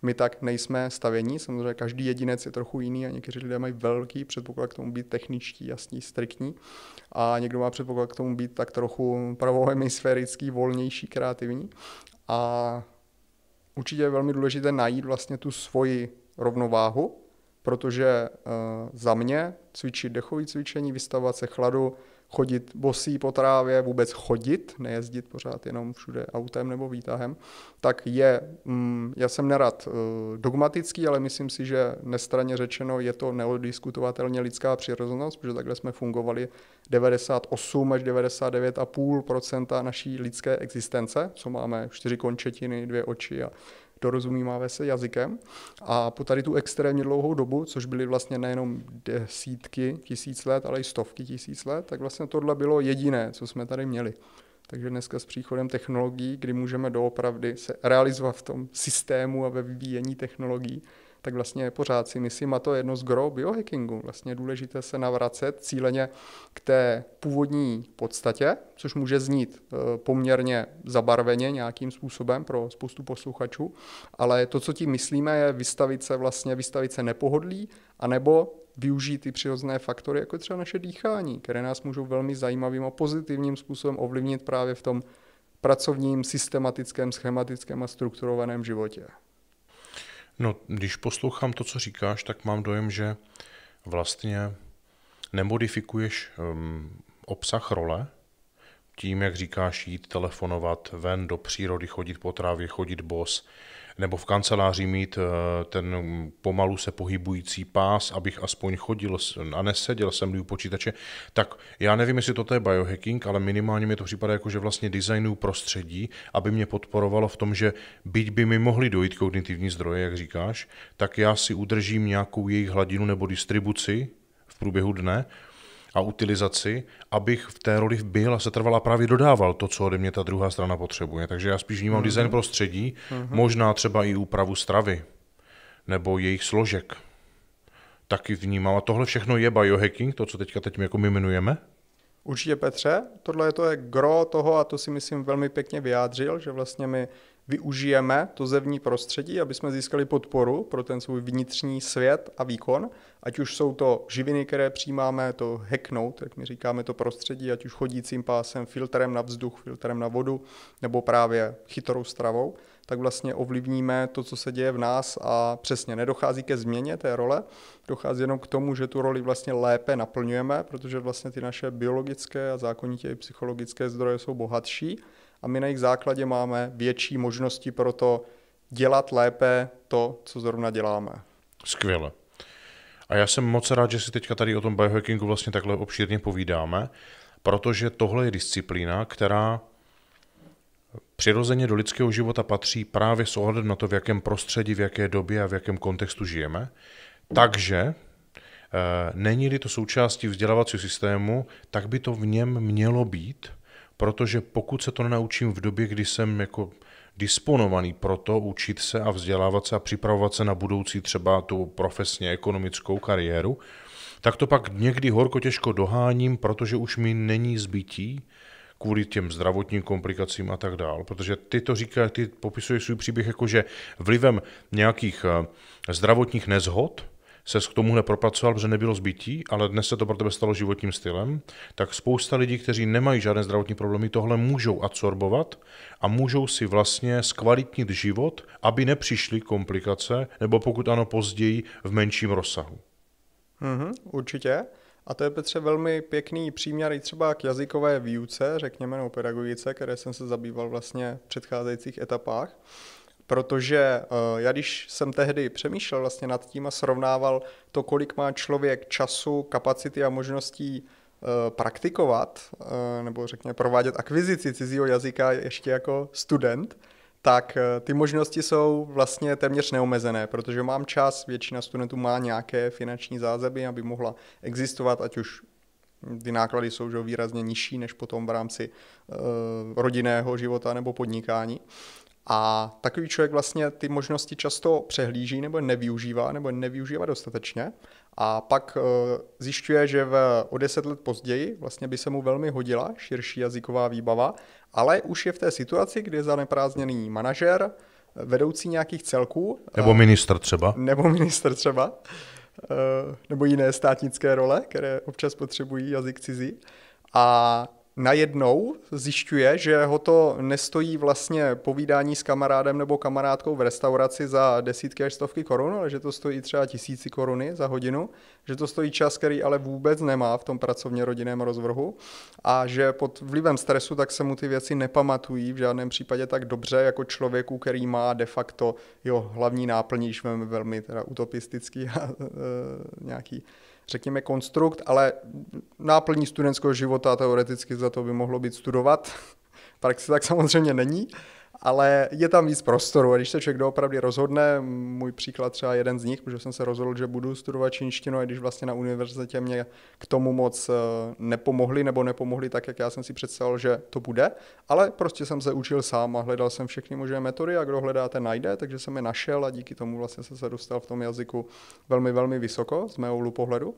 my tak nejsme stavění. Samozřejmě každý jedinec je trochu jiný a někteří lidé mají velký předpoklad k tomu být techničtí, jasný, striktní a někdo má předpoklad k tomu být tak trochu pravohemisférický, volnější, kreativní. A určitě je velmi důležité najít vlastně tu svoji rovnováhu, protože eh, za mě cvičit dechové cvičení, vystavovat se chladu, chodit bosí po trávě, vůbec chodit, nejezdit pořád jenom všude autem nebo výtahem, tak je, mm, já jsem nerad eh, dogmatický, ale myslím si, že nestraně řečeno je to neodiskutovatelně lidská přirozenost, protože takhle jsme fungovali 98 až 99,5 naší lidské existence, co máme čtyři končetiny, dvě oči a dorozumíváme se jazykem. A po tady tu extrémně dlouhou dobu, což byly vlastně nejenom desítky tisíc let, ale i stovky tisíc let, tak vlastně tohle bylo jediné, co jsme tady měli. Takže dneska s příchodem technologií, kdy můžeme doopravdy se realizovat v tom systému a ve vyvíjení technologií, tak vlastně pořád si myslím, a to je jedno z gro biohackingu, vlastně důležité se navracet cíleně k té původní podstatě, což může znít eh, poměrně zabarveně nějakým způsobem pro spoustu posluchačů, ale to, co tím myslíme, je vystavit se vlastně, vystavit se nepohodlí, anebo využít ty přirozené faktory, jako třeba naše dýchání, které nás můžou velmi zajímavým a pozitivním způsobem ovlivnit právě v tom pracovním, systematickém, schematickém a strukturovaném životě. No, když poslouchám to, co říkáš, tak mám dojem, že vlastně nemodifikuješ um, obsah role tím, jak říkáš, jít telefonovat ven do přírody, chodit po trávě, chodit bos, nebo v kanceláři mít eh, ten pomalu se pohybující pás, abych aspoň chodil a neseděl jsem u počítače, tak já nevím, jestli to je biohacking, ale minimálně mi to připadá jako, že vlastně designu prostředí, aby mě podporovalo v tom, že byť by mi mohly dojít kognitivní zdroje, jak říkáš, tak já si udržím nějakou jejich hladinu nebo distribuci v průběhu dne a utilizaci, abych v té roli byl a se a právě dodával to, co ode mě ta druhá strana potřebuje. Takže já spíš vnímám mm-hmm. design prostředí, mm-hmm. možná třeba i úpravu stravy nebo jejich složek. Taky vnímám. A tohle všechno je biohacking, to, co teďka teď jako my jmenujeme? Určitě Petře, tohle je to je gro toho a to si myslím velmi pěkně vyjádřil, že vlastně my využijeme to zevní prostředí, aby jsme získali podporu pro ten svůj vnitřní svět a výkon, ať už jsou to živiny, které přijímáme, to heknout, jak my říkáme, to prostředí, ať už chodícím pásem, filtrem na vzduch, filtrem na vodu, nebo právě chytrou stravou, tak vlastně ovlivníme to, co se děje v nás a přesně nedochází ke změně té role, dochází jenom k tomu, že tu roli vlastně lépe naplňujeme, protože vlastně ty naše biologické a zákonitě i psychologické zdroje jsou bohatší, a my na jejich základě máme větší možnosti pro to dělat lépe to, co zrovna děláme. Skvěle. A já jsem moc rád, že si teďka tady o tom biohackingu vlastně takhle obšírně povídáme, protože tohle je disciplína, která přirozeně do lidského života patří právě s ohledem na to, v jakém prostředí, v jaké době a v jakém kontextu žijeme. Takže eh, není-li to součástí vzdělávacího systému, tak by to v něm mělo být – protože pokud se to nenaučím v době, kdy jsem jako disponovaný pro to učit se a vzdělávat se a připravovat se na budoucí třeba tu profesně ekonomickou kariéru, tak to pak někdy horko těžko doháním, protože už mi není zbytí kvůli těm zdravotním komplikacím a tak dál. Protože ty to říká, ty popisuješ svůj příběh jako, že vlivem nějakých eh, zdravotních nezhod, se k tomu nepropracoval, protože nebylo zbytí, ale dnes se to pro tebe stalo životním stylem, tak spousta lidí, kteří nemají žádné zdravotní problémy, tohle můžou absorbovat a můžou si vlastně zkvalitnit život, aby nepřišly komplikace, nebo pokud ano, později v menším rozsahu. Mm-hmm, určitě. A to je, Petře, velmi pěkný příměr i třeba k jazykové výuce, řekněme, nebo pedagogice, které jsem se zabýval vlastně v předcházejících etapách protože eh, já když jsem tehdy přemýšlel vlastně nad tím a srovnával to, kolik má člověk času, kapacity a možností eh, praktikovat, eh, nebo řekněme provádět akvizici cizího jazyka ještě jako student, tak ty možnosti jsou vlastně téměř neomezené, protože mám čas, většina studentů má nějaké finanční zázeby, aby mohla existovat, ať už ty náklady jsou že výrazně nižší než potom v rámci rodinného života nebo podnikání. A takový člověk vlastně ty možnosti často přehlíží nebo nevyužívá, nebo nevyužívá dostatečně. A pak eh, zjišťuje, že v, o deset let později vlastně by se mu velmi hodila širší jazyková výbava, ale už je v té situaci, kdy je zaneprázdněný manažer, eh, vedoucí nějakých celků. Eh, nebo minister třeba. Nebo minister třeba. Nebo jiné státnické role, které občas potřebují jazyk cizí. A najednou zjišťuje, že ho to nestojí vlastně povídání s kamarádem nebo kamarádkou v restauraci za desítky až stovky korun, ale že to stojí třeba tisíci koruny za hodinu, že to stojí čas, který ale vůbec nemá v tom pracovně rodinném rozvrhu a že pod vlivem stresu tak se mu ty věci nepamatují v žádném případě tak dobře jako člověku, který má de facto jo, hlavní když velmi teda utopistický a e, nějaký řekněme, konstrukt, ale náplní studentského života teoreticky za to by mohlo být studovat. praxi tak samozřejmě není, ale je tam víc prostoru a když se člověk doopravdy rozhodne, můj příklad třeba jeden z nich, protože jsem se rozhodl, že budu studovat čínštinu, a když vlastně na univerzitě mě k tomu moc eh, nepomohli nebo nepomohli tak, jak já jsem si představoval, že to bude, ale prostě jsem se učil sám a hledal jsem všechny možné metody a kdo hledáte, najde, takže jsem je našel a díky tomu vlastně jsem se dostal v tom jazyku velmi, velmi vysoko z mého pohledu.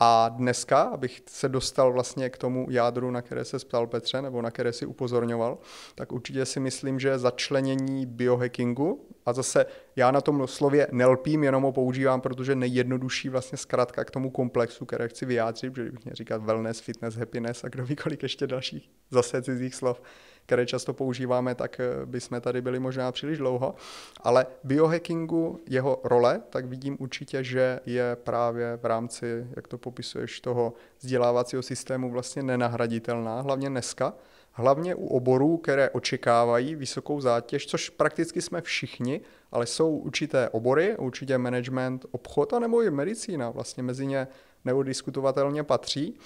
A dneska, abych se dostal vlastně k tomu jádru, na které se ptal Petře, nebo na které si upozorňoval, tak určitě si myslím, že začlenění biohackingu, a zase já na tom slově nelpím, jenom ho používám, protože nejjednodušší vlastně zkrátka k tomu komplexu, které chci vyjádřit, protože bych měl říkat wellness, fitness, happiness a kdo ví kolik ještě dalších zase cizích slov, které často používáme, tak jsme eh, tady byli možná příliš dlouho. Ale biohackingu, jeho role, tak vidím určitě, že je právě v rámci, jak to popisuješ, toho vzdělávacího systému vlastně nenahraditelná, hlavně dneska. Hlavně u oborů, které očekávají vysokou zátěž, což prakticky jsme všichni, ale jsou určité obory, určitě management, obchod, nebo i medicína, vlastně mezi ně neodiskutovatelně patří.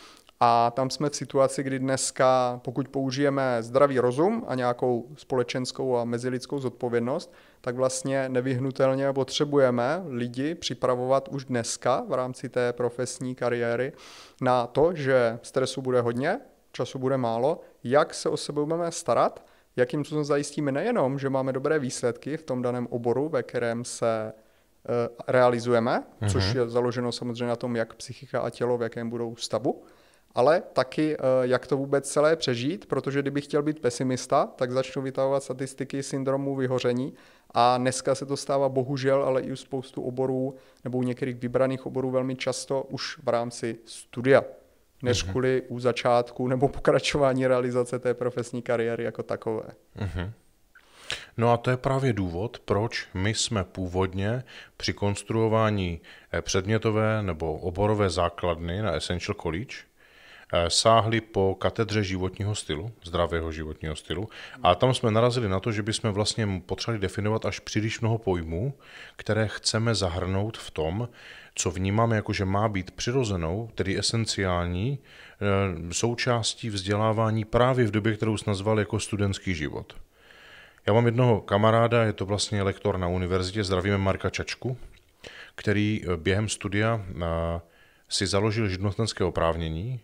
A tam jsme v situaci, kdy dneska, pokud použijeme zdravý rozum a nějakou společenskou a mezilidskou zodpovědnost, tak vlastně nevyhnutelně potřebujeme lidi připravovat už dneska v rámci té profesní kariéry na to, že stresu bude hodně, času bude málo, jak se o sebe budeme starat, jakým způsobem zajistíme nejenom, že máme dobré výsledky v tom daném oboru, ve kterém se eh, realizujeme, což mhm. je založeno samozřejmě na tom, jak psychika a tělo v jakém budou stavu, ale taky, eh, jak to vůbec celé přežít, protože kdybych chtěl být pesimista, tak začnu vytahovat statistiky syndromu vyhoření a dneska se to stává bohužel, ale i u spoustu oborů nebo u některých vybraných oborů velmi často už v rámci studia, než mhm. kvůli u začátku nebo pokračování realizace té profesní kariéry jako takové. Uh-huh. No a to je právě důvod, proč my jsme původně při konstruování eh, předmětové nebo oborové základny na Essential College Eh, sáhli po katedře životního stylu, zdravého životního stylu, a tam jsme narazili na to, že bychom vlastně potřebovali definovat až příliš mnoho pojmů, které chceme zahrnout v tom, co vnímáme jako, že má být přirozenou, tedy esenciální eh, součástí vzdělávání právě v době, kterou jsme nazval jako studentský život. Já mám jednoho kamaráda, je to vlastně lektor na univerzitě, zdravíme Marka Čačku, který eh, během studia si založil živnostenské oprávnění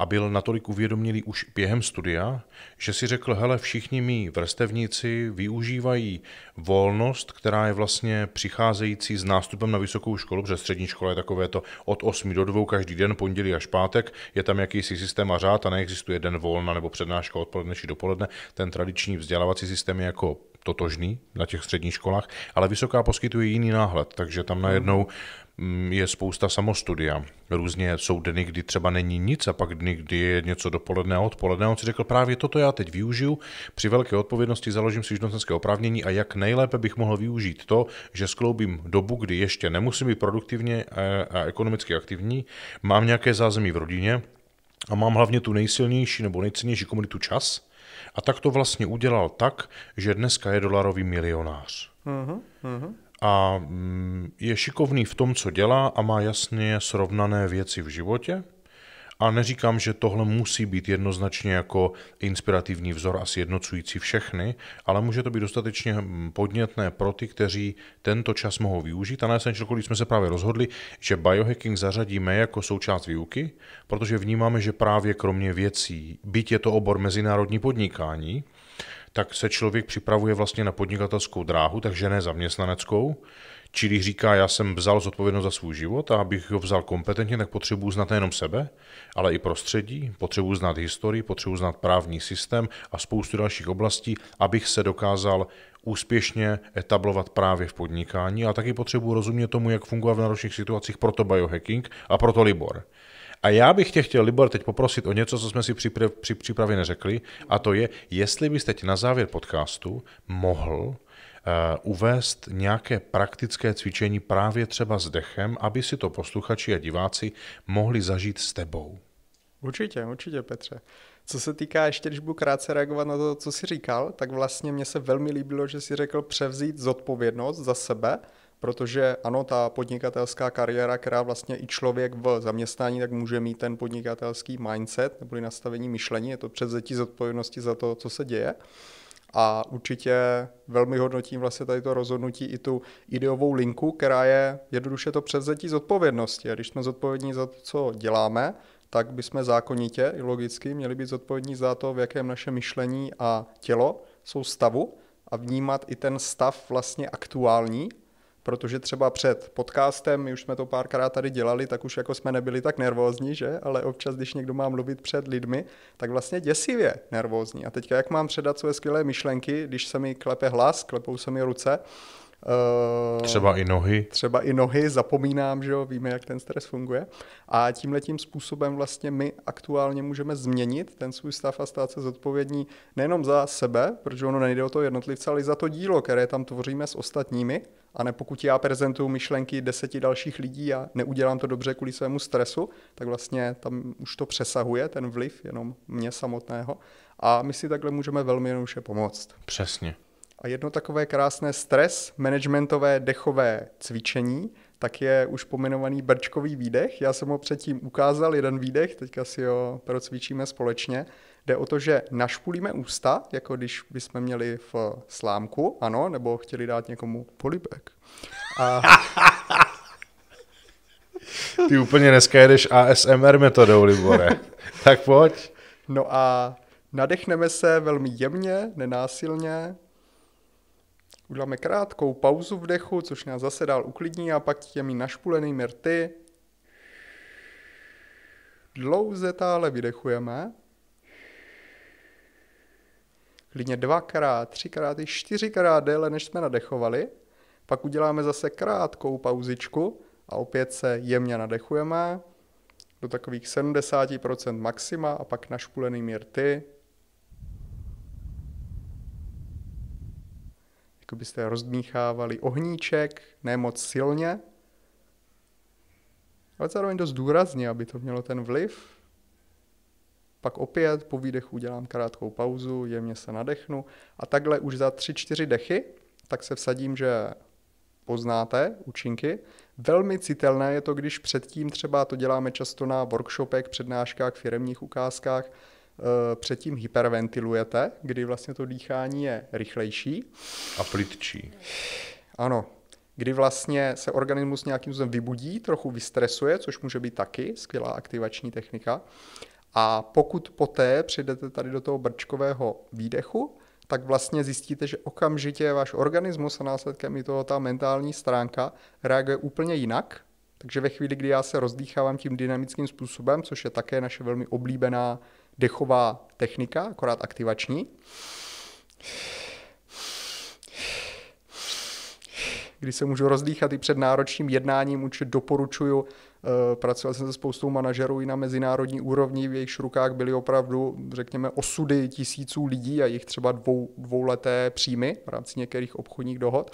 a byl natolik uvědomělý už během studia, že si řekl, hele, všichni mý vrstevníci využívají volnost, která je vlastně přicházející s nástupem na vysokou školu, protože střední škola je takové to od 8 do 2 každý den, pondělí až pátek, je tam jakýsi systém a řád a neexistuje den volna nebo přednáška odpoledne či dopoledne. Ten tradiční vzdělávací systém je jako totožný na těch středních školách, ale vysoká poskytuje jiný náhled, takže tam najednou Mm, je spousta samostudia. Různě jsou dny, kdy třeba není nic a pak dny, kdy je něco dopoledne a odpoledne. On si řekl, právě toto já teď využiju, při velké odpovědnosti založím si živnostenské oprávnění a jak nejlépe bych mohl využít to, že skloubím dobu, kdy ještě nemusím být produktivně eh, a ekonomicky aktivní, mám nějaké zázemí v rodině a mám hlavně tu nejsilnější nebo nejcennější komunitu čas, a tak to vlastně udělal tak, že dneska je dolarový milionář. Uh-huh, uh-huh a mm, je šikovný v tom, co dělá a má jasně srovnané věci v životě. A neříkám, že tohle musí být jednoznačně jako inspirativní vzor a sjednocující všechny, ale může to být dostatečně hm, podnětné pro ty, kteří tento čas mohou využít. A na jsem jsme se právě rozhodli, že biohacking zařadíme jako součást výuky, protože vnímáme, že právě kromě věcí, byť je to obor mezinárodní podnikání, tak se člověk připravuje vlastně na podnikatelskou dráhu, takže ne zaměstnaneckou. Čili říká, já jsem vzal zodpovědnost za svůj život a abych ho vzal kompetentně, tak potřebuji znát nejenom sebe, ale i prostředí, potřebuji znát historii, potřebuji znát právní systém a spoustu dalších oblastí, abych se dokázal úspěšně etablovat právě v podnikání a taky potřebuji rozumět tomu, jak funguje v náročných situacích, proto biohacking a proto Libor. A já bych tě chtěl, Libor, teď poprosit o něco, co jsme si při, při přípravě neřekli, a to je, jestli bys teď na závěr podcastu mohl eh, uvést nějaké praktické cvičení právě třeba s dechem, aby si to posluchači a diváci mohli zažít s tebou. Určitě, určitě, Petře. Co se týká, ještě když budu krátce reagovat na to, co jsi říkal, tak vlastně mně se velmi líbilo, že jsi řekl převzít zodpovědnost za sebe, protože ano, ta podnikatelská kariéra, která vlastně i člověk v zaměstnání, tak může mít ten podnikatelský mindset nebo nastavení myšlení, je to převzetí zodpovědnosti za to, co se děje. A určitě velmi hodnotím vlastně tady to rozhodnutí i tu ideovou linku, která je jednoduše to převzetí zodpovědnosti. A když jsme zodpovědní za to, co děláme, tak bychom zákonitě i logicky měli být zodpovědní za to, v jakém naše myšlení a tělo jsou stavu a vnímat i ten stav vlastně aktuální protože třeba před podcastem, my už jsme to párkrát tady dělali, tak už jako jsme nebyli tak nervózní, že? Ale občas, když někdo má mluvit před lidmi, tak vlastně děsivě nervózní. A teďka, jak mám předat své skvělé myšlenky, když se mi klepe hlas, klepou se mi ruce, eh, Třeba i nohy. Třeba i nohy, zapomínám, že jo, víme, jak ten stres funguje. A tím způsobem vlastně my aktuálně můžeme změnit ten svůj stav a stát se zodpovědní nejenom za sebe, protože ono nejde o to jednotlivce, ale i za to dílo, které tam tvoříme s ostatními. A ne pokud já prezentuju myšlenky deseti dalších lidí a neudělám to dobře kvůli svému stresu, tak vlastně tam už to přesahuje, ten vliv jenom mě samotného. A my si takhle můžeme velmi jednoduše pomoct. Přesně. A jedno takové krásné stres managementové dechové cvičení, tak je už pomenovaný brčkový výdech. Já jsem ho předtím ukázal, jeden výdech, teďka si ho procvičíme společně. Jde o to, že našpulíme ústa, jako když bychom měli v slámku, ano, nebo chtěli dát někomu polibek. A... Ty úplně dneska jedeš ASMR metodou, Libore. tak pojď. No a nadechneme se velmi jemně, nenásilně. Uděláme krátkou pauzu v dechu, což nás zase dál uklidní a pak těmi našpulenými rty dlouze tále vydechujeme klidně dvakrát, třikrát i čtyřikrát déle, než jsme nadechovali. Pak uděláme zase krátkou pauzičku a opět se jemně nadechujeme do takových 70% maxima a pak našpulený mír ty. Jako byste rozdmíchávali ohníček, ne moc silně, ale zároveň dost důrazně, aby to mělo ten vliv pak opět po výdechu udělám krátkou pauzu, jemně se nadechnu a takhle už za 3-4 dechy tak se vsadím, že poznáte účinky. Velmi citelné je to, když předtím třeba to děláme často na workshopech, přednáškách, firemních ukázkách, eh, předtím hyperventilujete, kdy vlastně to dýchání je rychlejší. A plitčí. Ano, kdy vlastně se organismus nějakým způsobem vybudí, trochu vystresuje, což může být taky skvělá aktivační technika. A pokud poté přijdete tady do toho brčkového výdechu, tak vlastně zjistíte, že okamžitě váš organismus a následkem i toho ta mentální stránka reaguje úplně jinak. Takže ve chvíli, kdy já se rozdýchávám tím dynamickým způsobem, což je také naše velmi oblíbená dechová technika, akorát aktivační, kdy se můžu rozdýchat i před náročným jednáním, určitě doporučuju Eh, pracoval jsem se spoustou manažerů i na mezinárodní úrovni, v jejich rukách byly opravdu, řekněme, osudy tisíců lidí a jejich třeba dvou, dvouleté příjmy v rámci některých obchodních dohod.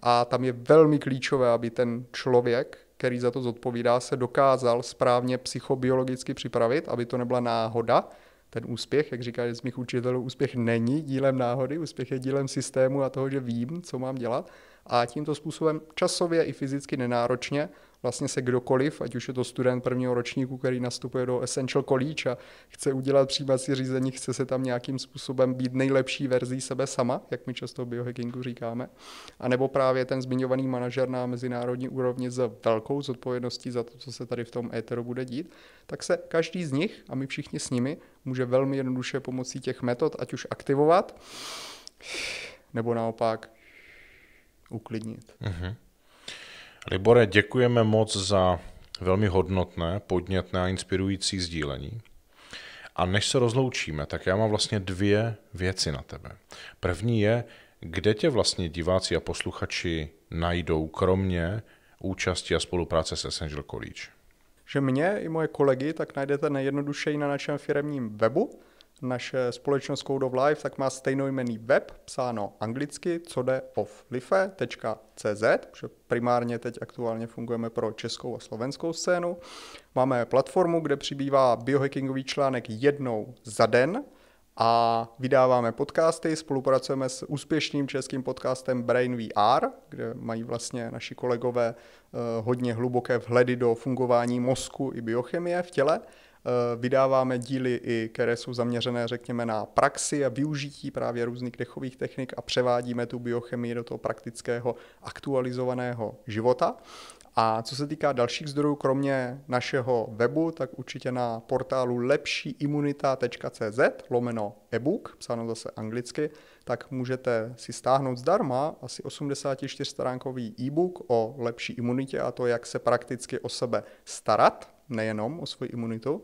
A tam je velmi klíčové, aby ten člověk, který za to zodpovídá, se dokázal správně psychobiologicky připravit, aby to nebyla náhoda, ten úspěch, jak říká z mých učitelů, úspěch není dílem náhody, úspěch je dílem systému a toho, že vím, co mám dělat, a tímto způsobem časově i fyzicky nenáročně vlastně se kdokoliv, ať už je to student prvního ročníku, který nastupuje do Essential College a chce udělat přijímací řízení, chce se tam nějakým způsobem být nejlepší verzí sebe sama, jak my často v biohackingu říkáme, a nebo právě ten zmiňovaný manažer na mezinárodní úrovni s velkou zodpovědností za to, co se tady v tom éteru bude dít, tak se každý z nich, a my všichni s nimi, může velmi jednoduše pomocí těch metod, ať už aktivovat, nebo naopak uklidnit. Mm-hmm. Libore, děkujeme moc za velmi hodnotné, podnětné a inspirující sdílení. A než se rozloučíme, tak já mám vlastně dvě věci na tebe. První je, kde tě vlastně diváci a posluchači najdou, kromě účasti a spolupráce se Angel College? Že mě i moje kolegy tak najdete nejjednodušeji na našem firemním webu naše společnost Code of Life, tak má stejnojmený web, psáno anglicky, co life.cz protože primárně teď aktuálně fungujeme pro českou a slovenskou scénu. Máme platformu, kde přibývá biohackingový článek jednou za den, a vydáváme podcasty, spolupracujeme s úspěšným českým podcastem Brain VR, kde mají vlastně naši kolegové eh, hodně hluboké vhledy do fungování mozku i biochemie v těle Eh, vydáváme díly, i které jsou zaměřené, řekněme, na praxi a využití právě různých dechových technik a převádíme tu biochemii do toho praktického aktualizovaného života. A co se týká dalších zdrojů, kromě našeho webu, tak určitě na portálu lepšíimunita.cz lomeno e-book, psáno zase anglicky, tak můžete si stáhnout zdarma asi 84-stránkový e-book o lepší imunitě a to, jak se prakticky o sebe starat nejenom o svoji imunitu.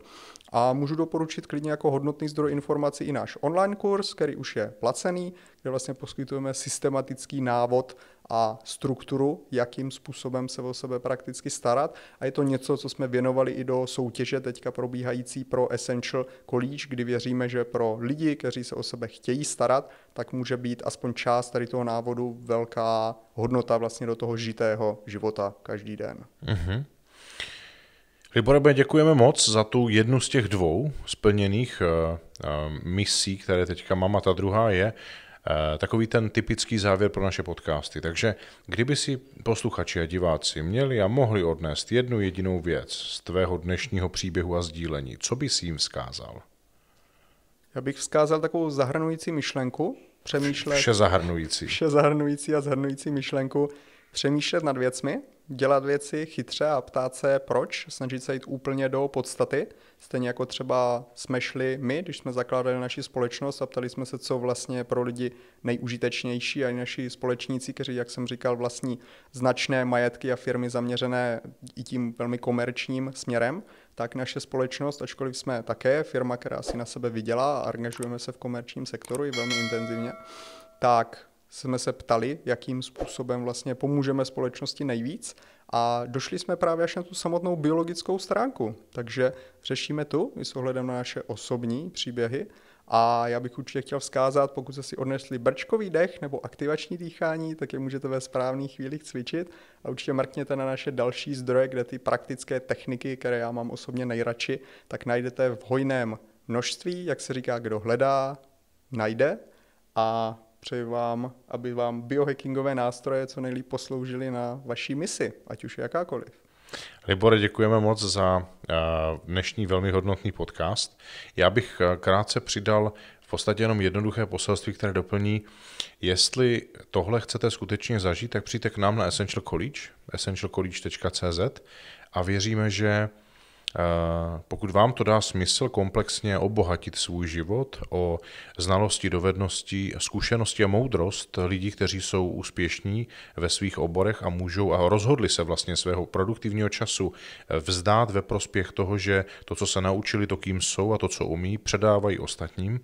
A můžu doporučit klidně jako hodnotný zdroj informací i náš online kurz, který už je placený, kde vlastně poskytujeme systematický návod a strukturu, jakým způsobem se o sebe prakticky starat. A je to něco, co jsme věnovali i do soutěže teďka probíhající pro Essential College, kdy věříme, že pro lidi, kteří se o sebe chtějí starat, tak může být aspoň část tady toho návodu velká hodnota vlastně do toho žitého života každý den. Mm-hmm. Liborebe, děkujeme moc za tu jednu z těch dvou splněných eh, eh, misí, které teďka mama ta druhá je eh, takový ten typický závěr pro naše podcasty. Takže kdyby si posluchači a diváci měli a mohli odnést jednu jedinou věc z tvého dnešního příběhu a sdílení, co bys jim vzkázal? Já bych vzkázal takovou zahrnující myšlenku, přemýšlet. Vše zahrnující. Vše zahrnující a zahrnující myšlenku, přemýšlet nad věcmi, dělat věci chytře a ptát se proč, snažit se jít úplně do podstaty, stejně jako třeba jsme šli my, když jsme zakládali naši společnost a ptali jsme se, co vlastně pro lidi nejužitečnější a i naši společníci, kteří, jak jsem říkal, vlastní značné majetky a firmy zaměřené i tím velmi komerčním směrem, tak naše společnost, ačkoliv jsme také firma, která si na sebe vydělá a angažujeme se v komerčním sektoru i velmi intenzivně, tak jsme se ptali, jakým způsobem vlastně pomůžeme společnosti nejvíc a došli jsme právě až na tu samotnou biologickou stránku. Takže řešíme tu i s ohledem na naše osobní příběhy a já bych určitě chtěl vzkázat, pokud jste si odnesli brčkový dech nebo aktivační dýchání, tak je můžete ve správných chvílích cvičit a určitě mrkněte na naše další zdroje, kde ty praktické techniky, které já mám osobně nejradši, tak najdete v hojném množství, jak se říká, kdo hledá, najde a Přeji vám, aby vám biohackingové nástroje co nejlíp posloužily na vaší misi, ať už jakákoliv. Libore, děkujeme moc za eh, dnešní velmi hodnotný podcast. Já bych eh, krátce přidal v podstatě jenom jednoduché poselství, které doplní, jestli tohle chcete skutečně zažít, tak přijďte k nám na Essential College, essentialcollege.cz a věříme, že Eh, pokud vám to dá smysl komplexně obohatit svůj život o znalosti, dovednosti, zkušenosti a moudrost lidí, kteří jsou úspěšní ve svých oborech a můžou a rozhodli se vlastně svého produktivního času eh, vzdát ve prospěch toho, že to, co se naučili, to, kým jsou a to, co umí, předávají ostatním,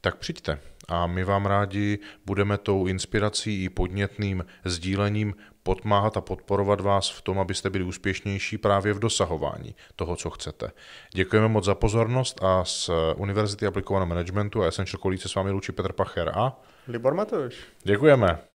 tak přijďte a my vám rádi budeme tou inspirací i podnětným sdílením podmáhat a podporovat vás v tom, abyste byli úspěšnější právě v dosahování toho, co chcete. Děkujeme moc za pozornost a z eh, Univerzity aplikovaného managementu a Essential Kolíce s vámi loučí Petr Pacher a Libor Matoš. Děkujeme.